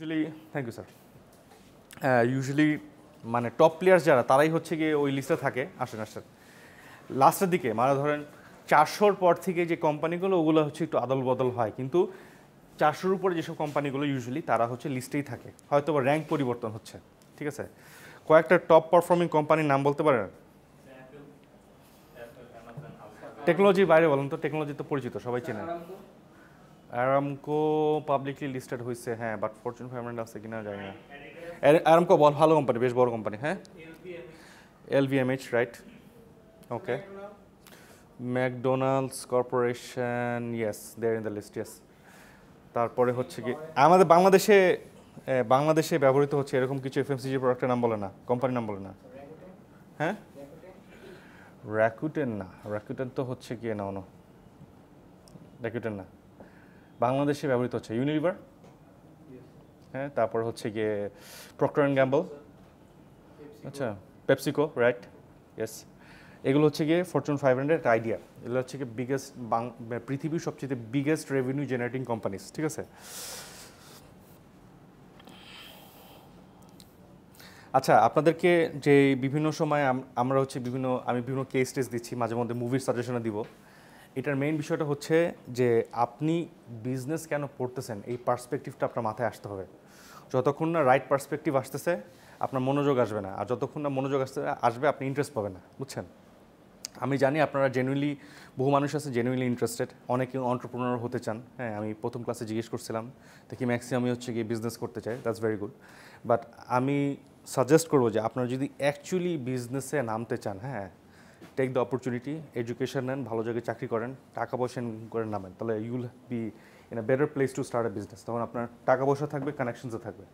Usually thank you sir usually মানে top players যারা তারাই হচ্ছে গিয়ে ওই লিস্টে থাকে আসেন আসেন লাস্টের দিকে মানে ধরেন চারশোর পর থেকে যে কোম্পানিগুলো ওগুলো হচ্ছে একটু আদল বদল হয় কিন্তু চারশোর উপরে যেসব কোম্পানিগুলো ইউজুয়ালি তারা হচ্ছে লিস্টেই থাকে হয়তো বা র্যাঙ্ক পরিবর্তন হচ্ছে ঠিক আছে কয়েকটা টপ পারফর্মিং কোম্পানির নাম বলতে পারেন টেকনোলজির বাইরে বলেন তো টেকনোলজি তো পরিচিত সবাই চেনেন অ্যারামকো পাবলিকলি লিস্টেড হয়েছে হ্যাঁ বাট ফরচুন ফাইভ হান্ড্রেড আছে কিনা জানি না অ্যারামকো বল ভালো কোম্পানি বেশ বড় কোম্পানি হ্যাঁ L M H right okay McDonald's corporation yes they're in the list yes তারপরে হচ্ছে কি আমাদের বাংলাদেশে বাংলাদেশে ব্যবহৃত হচ্ছে এরকম কিছু এফএমসিজি প্রোডাক্টের নাম বলে না কোম্পানির নাম বলে না হ্যাঁ র্যাকুটেন না র্যাকুটেন তো হচ্ছে কি না অন্য র্যাকুটেন না বাংলাদেশে ব্যবহৃত হচ্ছে ইউনিলিভার হ্যাঁ তারপর হচ্ছে গিয়ে প্রক্টর অ্যান্ড গ্যাম্বল আচ্ছা পেপসিকো রাইট ইয়েস এগুলো হচ্ছে গিয়ে ফর্চুন ফাইভ হান্ড্রেড আইডিয়া এগুলো হচ্ছে গিয়ে বিগেস্ট পৃথিবীর সবচেয়ে বিগেস্ট রেভিনিউ জেনারেটিং কোম্পানিজ ঠিক আছে আচ্ছা আপনাদেরকে যে বিভিন্ন সময় আমরা হচ্ছে বিভিন্ন আমি বিভিন্ন কেস টেস্ট দিচ্ছি মাঝে মধ্যে মুভির সাজেশনে দিব এটার মেইন বিষয়টা হচ্ছে যে আপনি বিজনেস কেন পড়তেছেন এই পার্সপেক্টিভটা আপনার মাথায় আসতে হবে যতক্ষণ না রাইট পার্সপেক্টিভ আসতেছে আপনার মনোযোগ আসবে না আর যতক্ষণ না মনোযোগ আসতে আসবে আপনি ইন্টারেস্ট পাবেন না বুঝছেন আমি জানি আপনারা জেনুইনলি বহু মানুষ আছে জেনুইনলি ইন্টারেস্টেড অনেকে অন্টারপ্রনার হতে চান হ্যাঁ আমি প্রথম ক্লাসে জিজ্ঞেস করছিলাম দেখি ম্যাক্সিমামই হচ্ছে গিয়ে বিজনেস করতে চাই দ্যাটস ভেরি গুড বাট আমি সাজেস্ট করবো যে আপনারা যদি অ্যাকচুয়ালি বিজনেসে নামতে চান হ্যাঁ টেক দ্য অপরচুনিটি এডুকেশন নেন ভালো জায়গায় চাকরি করেন টাকা পয়সা করে নামেন তাহলে you will be in a better place to start a business তখন আপনার টাকা পয়সা থাকবে কানেকশনসও থাকবে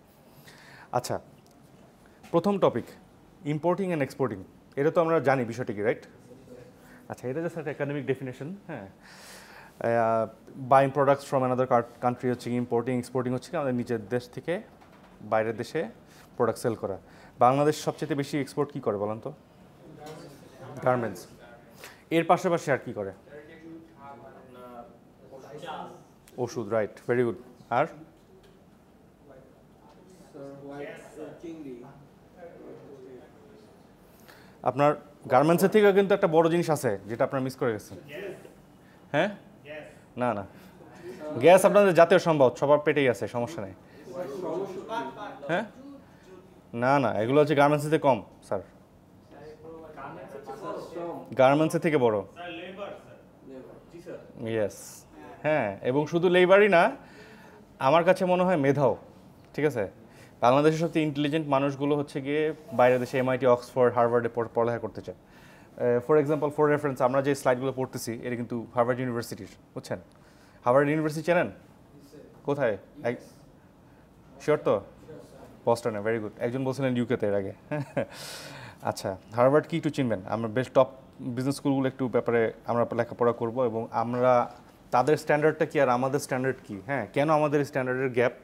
আচ্ছা প্রথম টপিক ইম্পোর্টিং অ্যান্ড এক্সপোর্টিং এটা তো আমরা জানি বিষয়টি কি রাইট আচ্ছা এটা জাস্ট একটা একাডেমিক ডেফিনেশন হ্যাঁ buying products from another country হচ্ছে ইম্পোর্টিং এক্সপোর্টিং হচ্ছে আমাদের নিজের দেশ থেকে বাইরের দেশে প্রোডাক্ট সেল করা বাংলাদেশ সবচেয়ে বেশি এক্সপোর্ট কী করে বলেন তো গার্মেন্টস এর পাশাপাশি আর কি করে ওষুধ রাইট ভেরি গুড আর আপনার গার্মেন্টসের থেকেও কিন্তু একটা বড় জিনিস আছে যেটা আপনার মিস করে গেছেন হ্যাঁ না না গ্যাস আপনাদের জাতীয় সম্ভব সবার পেটেই আছে সমস্যা নেই হ্যাঁ না না এগুলো হচ্ছে গার্মেন্টসেতে কম স্যার গার্মেন্টসের থেকে বড় ইয়েস হ্যাঁ এবং শুধু লেবারই না আমার কাছে মনে হয় মেধাও ঠিক আছে বাংলাদেশের সবচেয়ে ইন্টেলিজেন্ট মানুষগুলো হচ্ছে গিয়ে বাইরের দেশে এমআইটি অক্সফোর্ড হার্ভার্ডে পড়ালেখা করতে চায় ফর এক্সাম্পল ফর রেফারেন্স আমরা যে স্লাইডগুলো পড়তেছি এটা কিন্তু হার্ভার্ড ইউনিভার্সিটির বুঝছেন হার্ভার্ড ইউনিভার্সিটি চেনেন কোথায় শিওর তো বস্টনে ভেরি গুড একজন বলছিলেন ইউকেতে এর আগে আচ্ছা হার্ভার্ড কি একটু চিনবেন আমরা বেশ টপ বিজনেস স্কুলগুলো একটু ব্যাপারে আমরা লেখাপড়া করব এবং আমরা তাদের স্ট্যান্ডার্ডটা কি আর আমাদের স্ট্যান্ডার্ড কি হ্যাঁ কেন আমাদের স্ট্যান্ডার্ডের গ্যাপ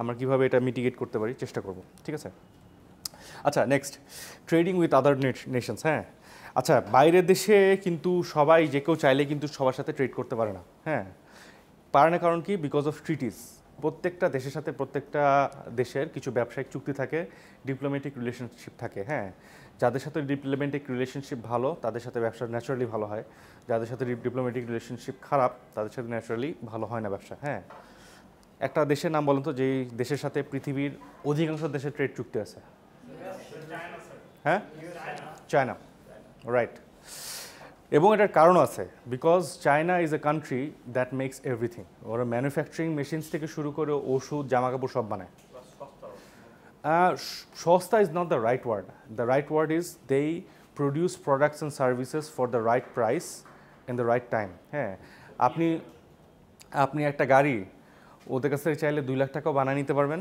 আমরা কিভাবে এটা মিটিগেট করতে পারি চেষ্টা করব ঠিক আছে আচ্ছা next trading with other nations হ্যাঁ আচ্ছা বাইরের দেশে কিন্তু সবাই যে কেউ চাইলে কিন্তু সবার সাথে ট্রেড করতে পারে না হ্যাঁ পারে না কারণ কি বিকজ অফ ট্রিটিস প্রত্যেকটা দেশের সাথে প্রত্যেকটা দেশের কিছু ব্যবসায়িক চুক্তি থাকে ডিপ্লোম্যাটিক রিলেশনশিপ থাকে হ্যাঁ যাদের সাথে ডিপ্লোম্যাটিক রিলেশনশিপ ভালো তাদের সাথে ব্যবসা ন্যাচারালি ভালো হয় যাদের সাথে ডিপ্লোম্যাটিক রিলেশনশিপ খারাপ তাদের সাথে ন্যাচারালি ভালো হয় না ব্যবসা হ্যাঁ একটা দেশের নাম বলুন তো যেই দেশের সাথে পৃথিবীর অধিকাংশ দেশের ট্রেড চুক্তি আছে হ্যাঁ চায়না রাইট এবং এটার কারণ আছে because China is a country that makes everything ওরা ম্যানুফ্যাকচারিং মেশিনস থেকে শুরু করে ওষুধ জামাকাপড় সব বানায় uh, Shosta is not the right word. The right word is they produce products and services for the right price and the right time. হ্যাঁ আপনি আপনি একটা গাড়ি ওদের কাছ থেকে চাইলে দুই লাখ টাকাও বানিয়ে নিতে পারবেন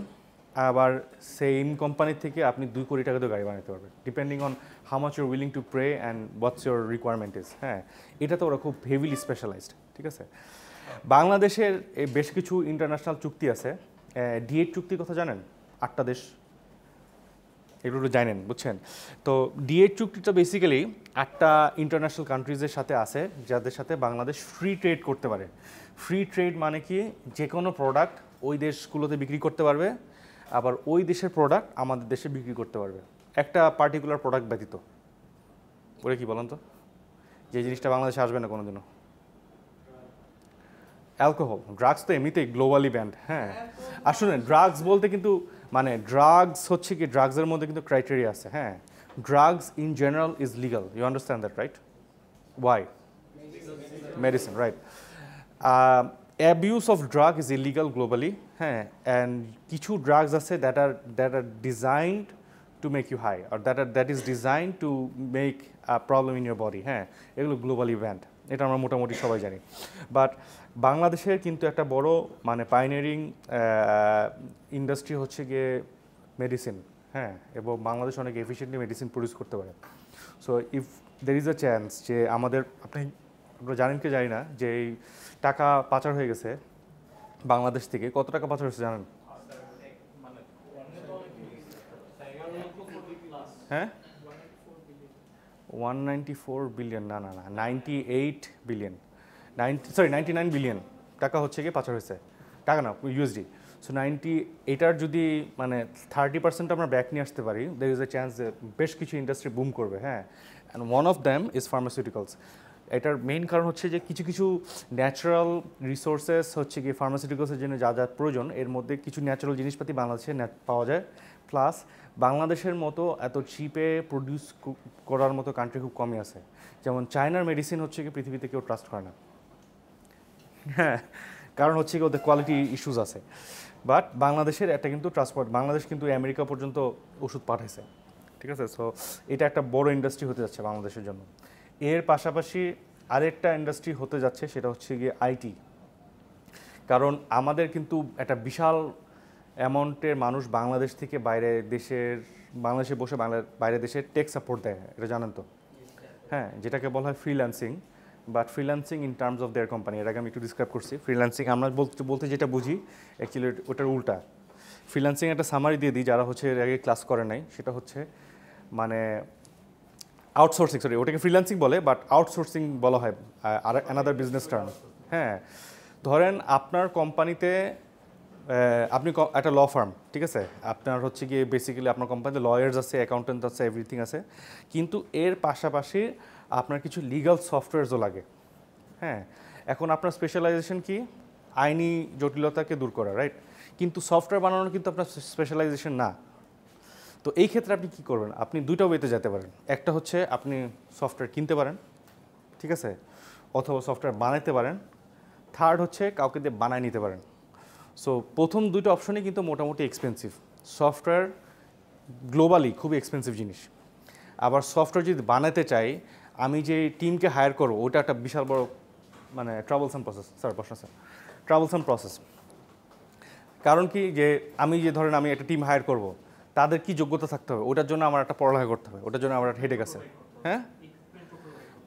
আবার সেম কোম্পানির থেকে আপনি দুই কোটি টাকাতেও গাড়ি বানাতে পারবেন depending on how much your willing to pray and what's your requirement is হ্যাঁ এটা তো ওরা খুব হেভিলি স্পেশালাইজড ঠিক আছে বাংলাদেশের বেশ কিছু ইন্টারন্যাশনাল চুক্তি আছে ডিএড চুক্তির কথা জানেন আটটা দেশ এগুলো একটু জানেন বুঝছেন তো ডিএ চুক্তিটা বেসিক্যালি একটা ইন্টারন্যাশনাল কান্ট্রিজের সাথে আছে যাদের সাথে বাংলাদেশ ফ্রি ট্রেড করতে পারে ফ্রি ট্রেড মানে কি যে কোনো প্রোডাক্ট ওই দেশগুলোতে বিক্রি করতে পারবে আবার ওই দেশের প্রোডাক্ট আমাদের দেশে বিক্রি করতে পারবে একটা পার্টিকুলার প্রোডাক্ট ব্যতীত ওরা কি বলেন তো যে জিনিসটা বাংলাদেশে আসবে না কোনো দিনও অ্যালকোহল ড্রাগস তো এমনিতেই গ্লোবালি ব্যান্ড হ্যাঁ আর আসলে ড্রাগস বলতে কিন্তু মানে ড্রাগস হচ্ছে কি ড্রাগসের মধ্যে কিন্তু ক্রাইটেরিয়া আছে হ্যাঁ drugs in general is legal you understand that right why medicine right abuse of drug is illegal globally হ্যাঁ অ্যান্ড কিছু ড্রাগস আছে that are that are designed to make you high are that are that is design to make problem in your body হ্যাঁ এগুলো globally band এটা আমরা মোটামুটি সবাই জানি বাট বাংলাদেশের কিন্তু একটা বড় মানে পাইনিয়ারিং ইন্ডাস্ট্রি হচ্ছে গিয়ে মেডিসিন হ্যাঁ এবং বাংলাদেশ অনেক এফিসিয়েন্টলি মেডিসিন প্রডিউস করতে পারে so if there is a chance যে আমাদের আপনি আমরা জানেন কি জানি না যে এই টাকা পাচার হয়ে গেছে বাংলাদেশ থেকে কত টাকা পাচার হয়েছে জানেন হ্যাঁ ওয়ান নাইনটি ফোর বিলিয়ন না না না ninety eight billion ninety sorry ninety nine billion টাকা হচ্ছে গিয়ে পাচার হয়েছে টাকা না ইউএসডি সো নাইনটি এটার যদি মানে থার্টি পার্সেন্ট আমরা ব্যাক নিয়ে আসতে পারি দের ইজ এ চান্স যে বেশ কিছু ইন্ডাস্ট্রি বুম করবে হ্যাঁ and one of them is pharmaceuticals এটার মেইন কারণ হচ্ছে যে কিছু কিছু ন্যাচারাল রিসোর্সেস হচ্ছে কি ফার্মাসিউটিক্যালসের জন্য যা যা প্রয়োজন এর মধ্যে কিছু ন্যাচারাল জিনিসপাতি বাংলাদেশে পাওয়া যায় প্লাস বাংলাদেশের মতো এত চিপে প্রডিউস করার মতো কান্ট্রি খুব কমই আছে যেমন চায়নার মেডিসিন হচ্ছে কি পৃথিবীতে কেউ ট্রাস্ট করে না হ্যাঁ কারণ হচ্ছে কি ওদের কোয়ালিটি ইস্যুস আছে বাট বাংলাদেশের একটা কিন্তু ট্রান্সপোর্ট বাংলাদেশ কিন্তু আমেরিকা পর্যন্ত ওষুধ পাঠাইছে ঠিক আছে সো এটা একটা বড় ইন্ডাস্ট্রি হতে যাচ্ছে বাংলাদেশের জন্য এর পাশাপাশি আরেকটা ইন্ডাস্ট্রি হতে যাচ্ছে সেটা হচ্ছে গিয়ে আইটি কারণ আমাদের কিন্তু একটা বিশাল অ্যামাউন্টের মানুষ বাংলাদেশ থেকে বাইরে দেশের বাংলাদেশে বসে বাংলা বাইরে দেশে টেক সাপোর্ট দেয় এটা জানেন তো হ্যাঁ যেটাকে বলা হয় freelancing but freelancing in terms of their company এর আগে আমি একটু ডিসক্রাইব করছি ফ্রিল্যান্সিং আমরা বলতে বলতে যেটা বুঝি অ্যাকচুয়ালি ওটার উল্টা ফ্রিল্যান্সিং একটা সামারি দিয়ে দিই যারা হচ্ছে এর আগে ক্লাস করে নাই সেটা হচ্ছে মানে আউটসোর্সিং সরি ওটাকে ফ্রিল্যান্সিং বলে বাট আউটসোর্সিং বলা হয় আর অ্যানাদার বিজনেস টার্ম হ্যাঁ ধরেন আপনার কোম্পানিতে আপনি একটা ল ফার্ম ঠিক আছে আপনার হচ্ছে গিয়ে বেসিক্যালি আপনার কোম্পানিতে লয়ার্স আছে অ্যাকাউন্টেন্ট আছে এভরিথিং আছে কিন্তু এর পাশাপাশি আপনার কিছু লিগাল সফটওয়্যারসও লাগে হ্যাঁ এখন আপনার স্পেশালাইজেশন কি আইনি জটিলতাকে দূর করা রাইট কিন্তু সফটওয়্যার বানানো কিন্তু আপনার স্পেশালাইজেশন না তো এই ক্ষেত্রে আপনি কি করবেন আপনি দুইটা ওয়েতে যেতে পারেন একটা হচ্ছে আপনি সফটওয়্যার কিনতে পারেন ঠিক আছে অথবা সফটওয়্যার বানাতে পারেন থার্ড হচ্ছে কাউকে দিয়ে বানায় নিতে পারেন সো প্রথম দুটো অপশনই কিন্তু মোটামুটি এক্সপেন্সিভ সফটওয়্যার গ্লোবালি খুব এক্সপেন্সিভ জিনিস আবার সফটওয়্যার যদি বানাতে চাই আমি যে টিমকে হায়ার করবো ওটা একটা বিশাল বড় মানে ট্রাভেলসাম প্রসেস স্যার প্রশ্ন স্যার ট্রাভেলসাম প্রসেস কারণ কি যে আমি যে ধরেন আমি একটা টিম হায়ার করব তাদের কি যোগ্যতা থাকতে হবে ওটার জন্য আমার একটা পড়ালেখা করতে হবে ওটার জন্য আমার একটা হেডেক আছে হ্যাঁ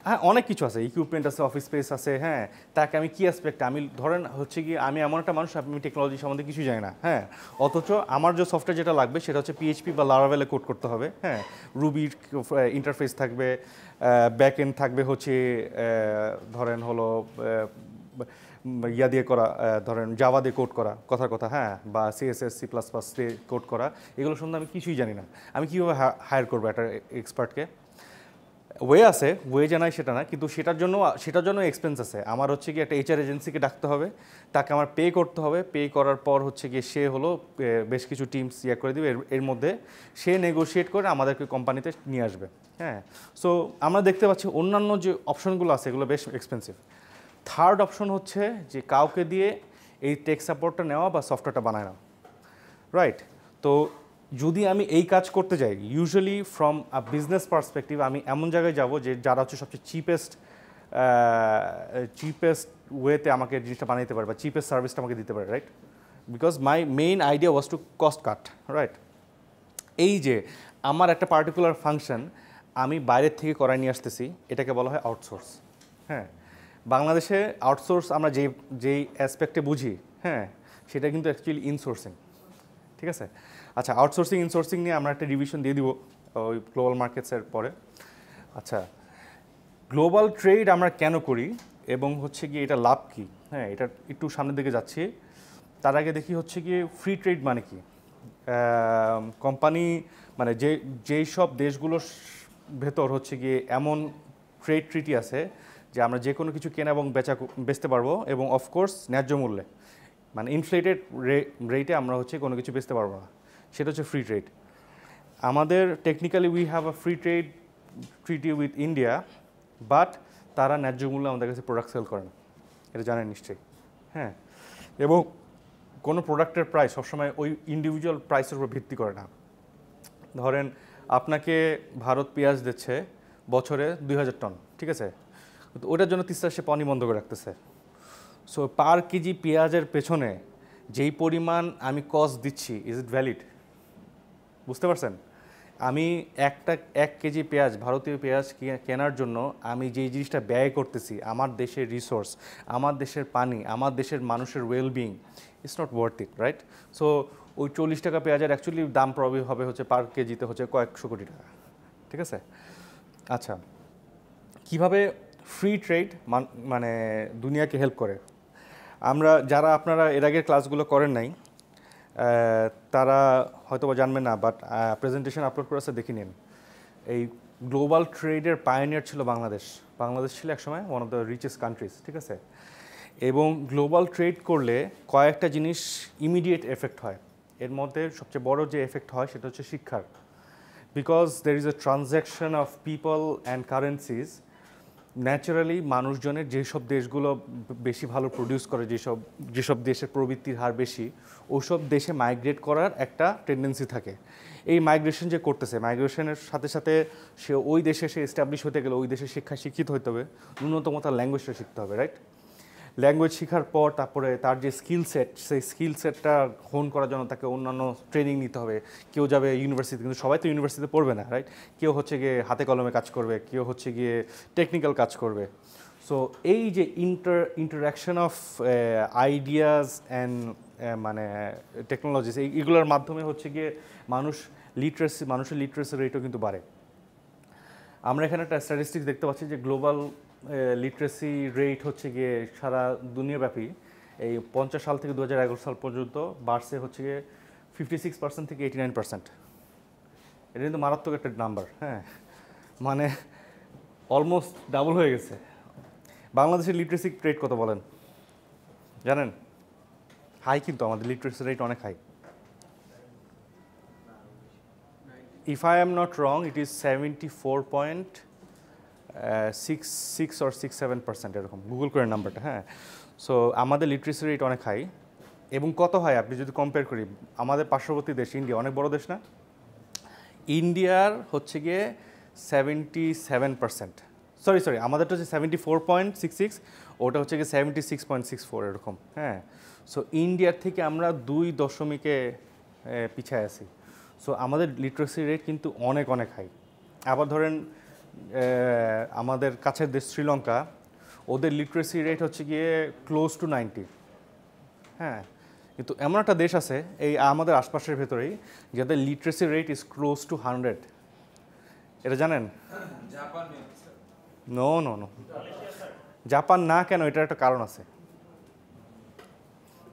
হ্যাঁ অনেক কিছু আছে ইকুইপমেন্ট আছে অফিস স্পেস আছে হ্যাঁ তাকে আমি কী অ্যাসপেক্ট আমি ধরেন হচ্ছে কি আমি এমন একটা মানুষ আমি টেকনোলজি সম্বন্ধে কিছু জানি না হ্যাঁ অথচ আমার যে সফটওয়্যার যেটা লাগবে সেটা হচ্ছে পিএইচপি বা লারাভেলে কোড করতে হবে হ্যাঁ রুবির ইন্টারফেস থাকবে ব্যাক এন্ড থাকবে হচ্ছে ধরেন হলো ইয়া দিয়ে করা ধরেন জাভা দিয়ে কোড করা কথার কথা হ্যাঁ বা সিএসএস সি প্লাস প্লাস দিয়ে কোড করা এগুলো সম্বন্ধে আমি কিছুই জানি না আমি কীভাবে হায়ার করবো একটা এক্সপার্টকে ওয়ে আছে ওয়ে জানাই সেটা না কিন্তু সেটার জন্য সেটার জন্য এক্সপেন্স আছে আমার হচ্ছে কি একটা এইচআর এজেন্সিকে ডাকতে হবে তাকে আমার পে করতে হবে পে করার পর হচ্ছে গিয়ে সে হলো বেশ কিছু টিমস ইয়ে করে দেবে এর মধ্যে সে নেগোশিয়েট করে আমাদেরকে কোম্পানিতে নিয়ে আসবে হ্যাঁ সো আমরা দেখতে পাচ্ছি অন্যান্য যে অপশনগুলো আছে এগুলো বেশ এক্সপেন্সিভ থার্ড অপশন হচ্ছে যে কাউকে দিয়ে এই টেক সাপোর্টটা নেওয়া বা সফটওয়্যারটা বানায় না রাইট তো যদি আমি এই কাজ করতে যাই usually from a business perspective আমি এমন জায়গায় যাব যে যারা হচ্ছে সবচেয়ে চিপেস্ট চিপেস্ট ওয়েতে আমাকে জিনিসটা বানাইতে পারে বা চিপেস্ট সার্ভিসটা আমাকে দিতে পারে right because my main idea was to cost cut right এই যে আমার একটা পার্টিকুলার ফাংশন আমি বাইরের থেকে করায় নিয়ে আসতেছি এটাকে বলা হয় আউটসোর্স হ্যাঁ বাংলাদেশে আউটসোর্স আমরা যেই যেই অ্যাসপেক্টে বুঝি হ্যাঁ সেটা কিন্তু অ্যাকচুয়ালি ইনসোর্সিং ঠিক আছে আচ্ছা আউটসোর্সিং ইনসোর্সিং নিয়ে আমরা একটা রিভিশন দিয়ে দিব ওই গ্লোবাল মার্কেটসের পরে আচ্ছা গ্লোবাল ট্রেড আমরা কেন করি এবং হচ্ছে কি এটা লাভ কি হ্যাঁ এটা একটু সামনের দিকে যাচ্ছি তার আগে দেখি হচ্ছে কি ফ্রি ট্রেড মানে কি কোম্পানি মানে যে যেই সব দেশগুলোর ভেতর হচ্ছে গিয়ে এমন ট্রেড ট্রিটি আছে যে আমরা যে কোনো কিছু কেনা এবং বেচা বেচতে পারবো এবং অফকোর্স ন্যায্য মূল্যে মানে ইনফ্লেটেড রেটে আমরা হচ্ছে কোনো কিছু বেচতে পারবো না সেটা হচ্ছে ফ্রি ট্রেড আমাদের technically we have a free trade treaty with India but তারা ন্যায্য মূল্য আমাদের কাছে প্রোডাক্ট সেল করে না এটা জানেন নিশ্চয়ই হ্যাঁ এবং কোনো প্রোডাক্টের প্রাইস সবসময় ওই ইন্ডিভিজুয়াল প্রাইসের উপর ভিত্তি করে না ধরেন আপনাকে ভারত পেঁয়াজ দিচ্ছে বছরে দুই হাজার টন ঠিক আছে ওটার জন্য তিস্তা সে পানি বন্ধ করে রাখতেছে সো পার কেজি পেঁয়াজের পেছনে যেই পরিমাণ আমি কস্ট দিচ্ছি ইজ ইট ভ্যালিড বুঝতে পারছেন আমি একটা এক কেজি পেঁয়াজ ভারতীয় পেঁয়াজ কেনার জন্য আমি যেই জিনিসটা ব্যয় করতেছি আমার দেশের রিসোর্স আমার দেশের পানি আমার দেশের মানুষের wellbeing it's not worth it right so ওই চল্লিশ টাকা পেঁয়াজের অ্যাকচুয়ালি দাম প্রবি হবে হচ্ছে পার কেজিতে হচ্ছে কয়েকশো কোটি টাকা ঠিক আছে আচ্ছা কিভাবে ফ্রি ট্রেড মানে দুনিয়াকে হেল্প করে আমরা যারা আপনারা এর আগের ক্লাসগুলো করেন নাই তারা হয়তো বা জানবে না বাট প্রেজেন্টেশন আপলোড করেছে দেখে নিন এই গ্লোবাল ট্রেডের পায়োনিয়ার ছিল বাংলাদেশ বাংলাদেশ ছিল একসময় one of the richest countries ঠিক আছে এবং গ্লোবাল ট্রেড করলে কয়েকটা জিনিস ইমিডিয়েট এফেক্ট হয় এর মধ্যে সবচেয়ে বড় যে এফেক্ট হয় সেটা হচ্ছে শিক্ষার because there is a transaction of people and currencies naturally মানুষজনের যেসব দেশগুলো বেশি ভালো প্রডিউস করে যেসব যেসব দেশের প্রবৃত্তির হার বেশি ওসব দেশে মাইগ্রেট করার একটা টেন্ডেন্সি থাকে এই মাইগ্রেশন যে করতেছে মাইগ্রেশনের সাথে সাথে সে ওই দেশে সে এস্টাবলিশ হতে গেলে ওই দেশে শিক্ষা শিক্ষিত হতে হবে ন্যূনতম তার ল্যাঙ্গুয়েজটা শিখতে হবে রাইট ল্যাঙ্গুয়েজ শেখার পর তারপরে তার যে স্কিল সেট সেই স্কিল সেটটা হোন করার জন্য তাকে অন্যান্য ট্রেনিং নিতে হবে কেউ যাবে ইউনিভার্সিটি কিন্তু সবাই তো ইউনিভার্সিটিতে পড়বে না রাইট কেউ হচ্ছে গিয়ে হাতে কলমে কাজ করবে কেউ হচ্ছে গিয়ে টেকনিক্যাল কাজ করবে সো এই যে inter interaction of ideas and মানে টেকনোলজিস এইগুলোর মাধ্যমে হচ্ছে গিয়ে মানুষ লিটারেসি মানুষের লিটারেসি রেটও কিন্তু বাড়ে আমরা এখানে একটা স্ট্যাটিস্টিক দেখতে পাচ্ছি যে গ্লোবাল লিটারেসি রেট হচ্ছে গিয়ে সারা দুনিয়াব্যাপী এই পঞ্চাশ সাল থেকে দু সাল পর্যন্ত বাড়ছে হচ্ছে গিয়ে ফিফটি সিক্স পার্সেন্ট থেকে এইটি নাইন পার্সেন্ট এটা কিন্তু মারাত্মক একটা নাম্বার হ্যাঁ মানে অলমোস্ট ডাবল হয়ে গেছে বাংলাদেশের লিটারেসি রেট কত বলেন জানেন হাই কিন্তু আমাদের লিটারেসি রেট অনেক high if I am not wrong it is seventy four point six six or six seven percent এরকম গুগল করে নাম্বারটা হ্যাঁ সো আমাদের লিটারেসি রেট অনেক হাই এবং কত হয় আপনি যদি কম্পেয়ার করি আমাদের পার্শ্ববর্তী দেশ ইন্ডিয়া অনেক বড় দেশ না ইন্ডিয়ার হচ্ছে গিয়ে seventy seven percent sorry sorry আমাদেরটা হচ্ছে seventy four point six six ওটা হচ্ছে গিয়ে seventy six point six four এরকম হ্যাঁ সো ইন্ডিয়ার থেকে আমরা দুই দশমিকে পিছিয়ে আছি সো আমাদের লিটারেসি রেট কিন্তু অনেক অনেক হাই আবার ধরেন আমাদের কাছের দেশ শ্রীলঙ্কা ওদের লিটারেসি রেট হচ্ছে গিয়ে ক্লোজ টু নাইনটি হ্যাঁ কিন্তু এমন একটা দেশ আছে এই আমাদের আশপাশের ভেতরেই যাদের literacy rate is close to hundred এটা জানেন নো নো নো জাপান না কেন এটার একটা কারণ আছে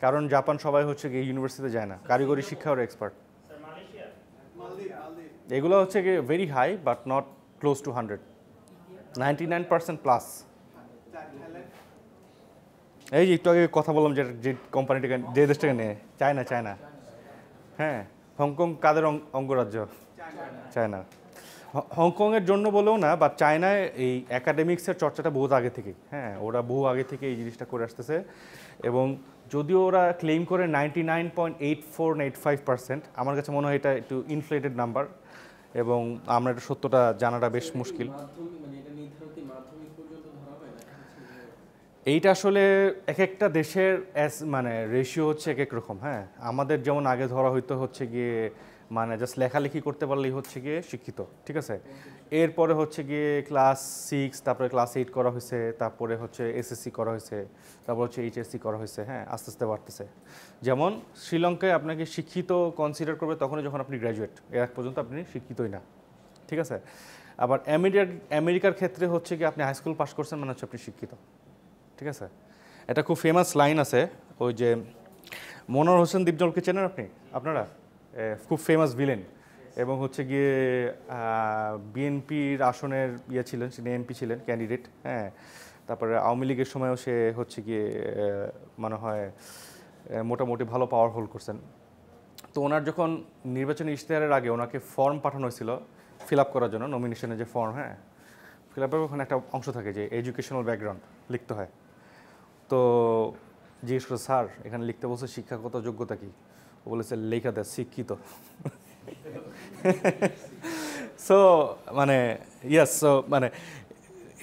কারণ জাপান সবাই হচ্ছে গিয়ে ইউনিভার্সিটিতে যায় না কারিগরি শিক্ষা ওর এক্সপার্ট এগুলো হচ্ছে গিয়ে very high but not close to 100 99% plus এই যে একটু আগে কথা বললাম যে যে কোম্পানিটাকে যে দেশটাকে নিয়ে চায়না চায়না হ্যাঁ হংকং কাদের অঙ্গরাজ্য চায়না হংকংয়ের জন্য বলেও না বা চায়নায় এই অ্যাকাডেমিক্সের চর্চাটা বহুত আগে থেকে হ্যাঁ ওরা বহু আগে থেকে এই জিনিসটা করে আসতেছে এবং যদিও ওরা ক্লেম করে ninety nine point eight four eight five percent আমার কাছে মনে হয় এটা একটু ইনফ্লেটেড নাম্বার এবং আমরা এটা সত্যটা জানাটা বেশ মুশকিল এইটা আসলে এক একটা দেশের মানে রেশিও হচ্ছে এক এক রকম হ্যাঁ আমাদের যেমন আগে ধরা হইতো হচ্ছে গিয়ে মানে জাস্ট লেখালেখি করতে পারলেই হচ্ছে গিয়ে শিক্ষিত ঠিক আছে এরপরে হচ্ছে গিয়ে ক্লাস সিক্স তারপরে ক্লাস এইট করা হয়েছে তারপরে হচ্ছে এসএসসি করা হয়েছে তারপর হচ্ছে এইচএসসি করা হয়েছে হ্যাঁ আস্তে আস্তে বাড়তেছে যেমন শ্রীলঙ্কায় আপনাকে শিক্ষিত কনসিডার করবে তখনই যখন আপনি গ্র্যাজুয়েট এর এক পর্যন্ত আপনি শিক্ষিতই না ঠিক আছে আবার আমেরিকার আমেরিকার ক্ষেত্রে হচ্ছে কি আপনি হাই স্কুল পাস করছেন মানে হচ্ছে আপনি শিক্ষিত ঠিক আছে এটা খুব ফেমাস লাইন আছে ওই যে মনোহর হোসেন দীপজলকে চেনেন আপনি আপনারা খুব ফেমাস ভিলেন এবং হচ্ছে গিয়ে বিএনপির আসনের ইয়ে ছিলেন সে এমপি ছিলেন ক্যান্ডিডেট হ্যাঁ তারপরে আওয়ামী লীগের সময়ও সে হচ্ছে গিয়ে মনে হয় মোটামুটি ভালো পাওয়ার হোল্ড করছেন তো ওনার যখন নির্বাচনী ইশতেহারের আগে ওনাকে ফর্ম পাঠানো হয়েছিল ফিল আপ করার জন্য নমিনেশনের যে ফর্ম হ্যাঁ ফিল আপের ওখানে একটা অংশ থাকে যে এডুকেশনাল ব্যাকগ্রাউন্ড লিখতে হয় তো জিজ্ঞেস করে স্যার এখানে লিখতে বলছে শিক্ষাগত যোগ্যতা কী ও বলেছে লেখা দেয় শিক্ষিত সো মানে ইয়াস সো মানে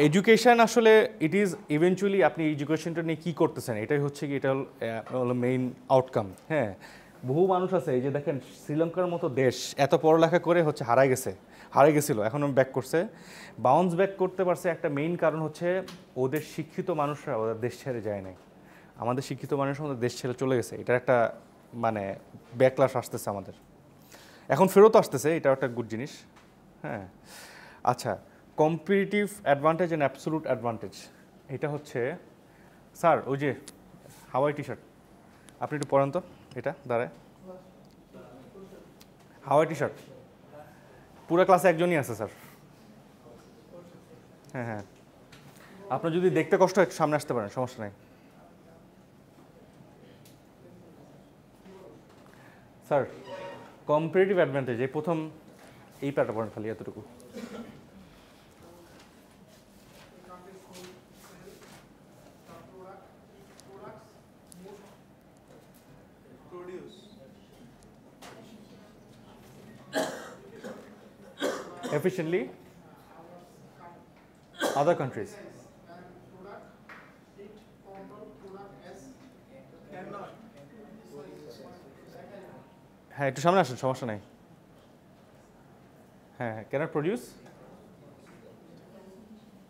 এডুকেশান আসলে ইট ইজ ইভেনচুয়ালি আপনি এডুকেশনটা নিয়ে কী করতেছেন এটাই হচ্ছে কি এটা হলো মেইন আউটকাম হ্যাঁ বহু মানুষ আছে এই যে দেখেন শ্রীলঙ্কার মতো দেশ এত পড়ালেখা করে হচ্ছে হারাই গেছে হারাই গেছিল এখন ব্যাক করছে বাউন্স ব্যাক করতে পারছে একটা মেইন কারণ হচ্ছে ওদের শিক্ষিত মানুষরা ওদের দেশ ছেড়ে যায় নাই আমাদের শিক্ষিত মানুষ আমাদের দেশ ছেড়ে চলে গেছে এটার একটা মানে ব্যাকলাস আসতেছে আমাদের এখন ফেরত আসতেছে এটাও একটা গুড জিনিস হ্যাঁ আচ্ছা competitive advantage and absolute advantage এটা হচ্ছে স্যার ওই যে হাওয়াই টি শার্ট আপনি একটু পড়ান তো এটা দাঁড়ায় হাওয়াই টি শার্ট পুরো ক্লাসে একজনই আছে স্যার হ্যাঁ হ্যাঁ আপনার যদি দেখতে কষ্ট হয় সামনে আসতে পারেন সমস্যা নেই স্যার কম্পারেটিভ অ্যাডভান্টেজ এই প্রথম এই প্যাটার্ন খালি এতটুকু efficiently other countries হ্যাঁ একটু সামনে আসুন সমস্যা নাই হ্যাঁ ক্যানট প্রডিউস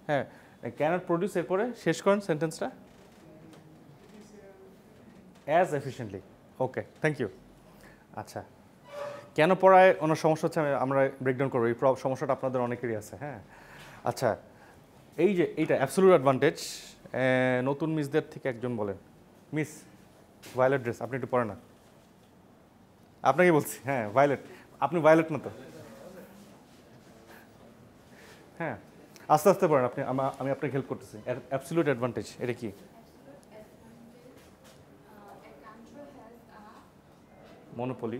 হ্যাঁ ক্যানট প্রডিউস এরপরে শেষ করেন সেন্টেন্সটা as efficiently okay thank you আচ্ছা কেন পড়ায় অন্য সমস্যা হচ্ছে আমি আমরা ব্রেকডাউন করবো এই সমস্যাটা আপনাদের অনেকেরই আছে হ্যাঁ আচ্ছা এই যে এইটা অ্যাবসোলুট অ্যাডভান্টেজ নতুন মিসদের থেকে একজন বলেন মিস ভায়োলেট ড্রেস আপনি একটু পড়েন না আপনাকে বলছি হ্যাঁ ভায়োলেট আপনি ভায়োলেট না তো হ্যাঁ আস্তে আস্তে পারেন আপনি আমি আপনাকে হেল্প করতেছি অ্যাবসলিউট অ্যাডভান্টেজ এটা কি monopoly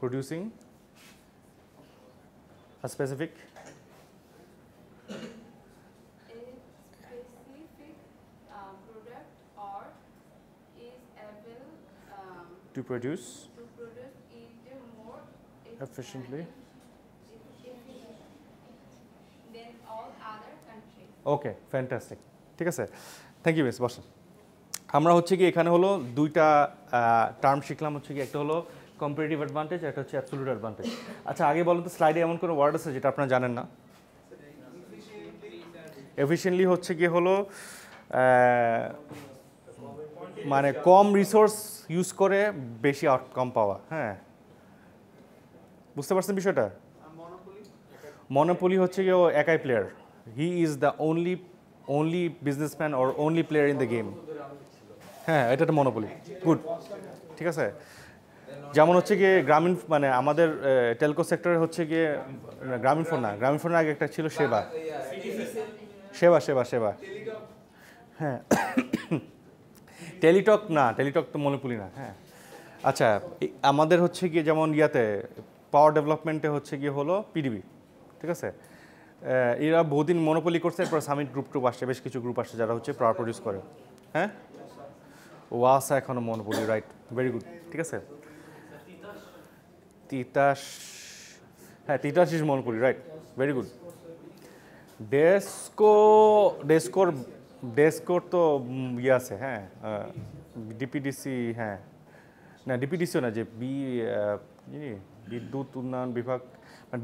producing specific to produce, to produce more efficiently than all other countries. Okay, fantastic. ঠিক আছে থ্যাংক ইউ মিস বসেন আমরা হচ্ছে কি এখানে হলো দুইটা টার্ম শিখলাম হচ্ছে কি একটা হলো কম্পারেটিভ অ্যাডভান্টেজ একটা হচ্ছে অ্যাবসোলিউট অ্যাডভান্টেজ আচ্ছা আগে বলেন তো স্লাইডে এমন কোনো ওয়ার্ড আছে যেটা আপনারা জানেন না এফিসিয়েন্টলি হচ্ছে কি হলো মানে কম রিসোর্স ইউজ করে বেশি আউটকাম পাওয়া হ্যাঁ বুঝতে পারছেন বিষয়টা মনোপলি হচ্ছে কি ও একাই player he is the only only businessman or only player in the game হ্যাঁ এটা একটা মনোপলি গুড ঠিক আছে যেমন হচ্ছে গিয়ে গ্রামীণ মানে আমাদের টেলকো সেক্টরে হচ্ছে গিয়ে গ্রামীণ ফোন না গ্রামীণ ফোনের আগে একটা ছিল সেবা সেবা সেবা সেবা হ্যাঁ টেলিটক না টেলিটক তো মনোপুলি না হ্যাঁ আচ্ছা আমাদের হচ্ছে গিয়ে যেমন ইয়াতে পাওয়ার ডেভেলপমেন্টে হচ্ছে গিয়ে হলো পিডিবি ঠিক আছে এরা বহুদিন মনোপলি করছে এরপর সামিট গ্রুপ টুপ আসছে বেশ কিছু গ্রুপ আসছে যারা হচ্ছে পাওয়ার প্রডিউস করে হ্যাঁ আসা এখনও মনোপলি রাইট ভেরি গুড ঠিক আছে তিতাস হ্যাঁ Titas is monopoly right very good DESCO ডেস্কোর ডেসকোর তো ইয়ে আছে হ্যাঁ ডিপিডিসি হ্যাঁ না ডিপিডিসিও না যে বি বিদ্যুৎ উন্নয়ন বিভাগ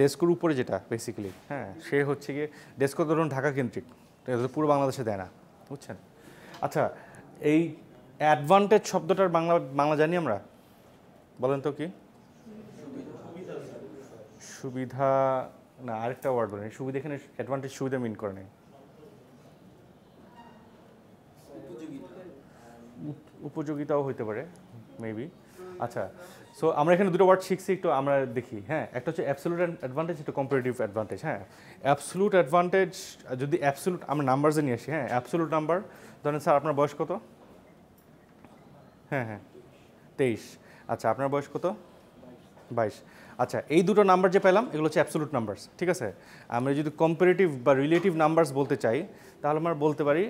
ডেস্কোর মানে উপরে যেটা বেসিক্যালি হ্যাঁ সে হচ্ছে গিয়ে ডেস্কো ধরুন ঢাকা কেন্দ্রিক পুরো বাংলাদেশে দেয় না বুঝছেন আচ্ছা এই অ্যাডভান্টেজ শব্দটার বাংলা বাংলা জানি আমরা বলেন তো কি সুবিধা না আরেকটা ওয়ার্ড বলেন সুবিধা এখানে অ্যাডভান্টেজ সুবিধা মিন করে নেই উপযোগিতাও হইতে পারে মেবি আচ্ছা সো আমরা এখানে দুটো ওয়ার্ড শিখছি একটু আমরা দেখি হ্যাঁ একটা হচ্ছে অ্যাবসলুট অ্যাডভান্টেজ একটা কম্পারেটিভ অ্যাডভান্টেজ হ্যাঁ অ্যাবসলুট অ্যাডভান্টেজ যদি অ্যাবসলুট আমরা নাম্বার নিয়ে আসি হ্যাঁ অ্যাবসলুট নাম্বার ধরেন স্যার আপনার বয়স কত হ্যাঁ হ্যাঁ তেইশ আচ্ছা আপনার বয়স কত বাইশ আচ্ছা এই দুটো নাম্বার যে পেলাম এগুলো হচ্ছে অ্যাবসলুট নাম্বারস ঠিক আছে আমরা যদি কম্পারেটিভ বা রিলেটিভ নাম্বারস বলতে চাই তাহলে আমরা বলতে পারি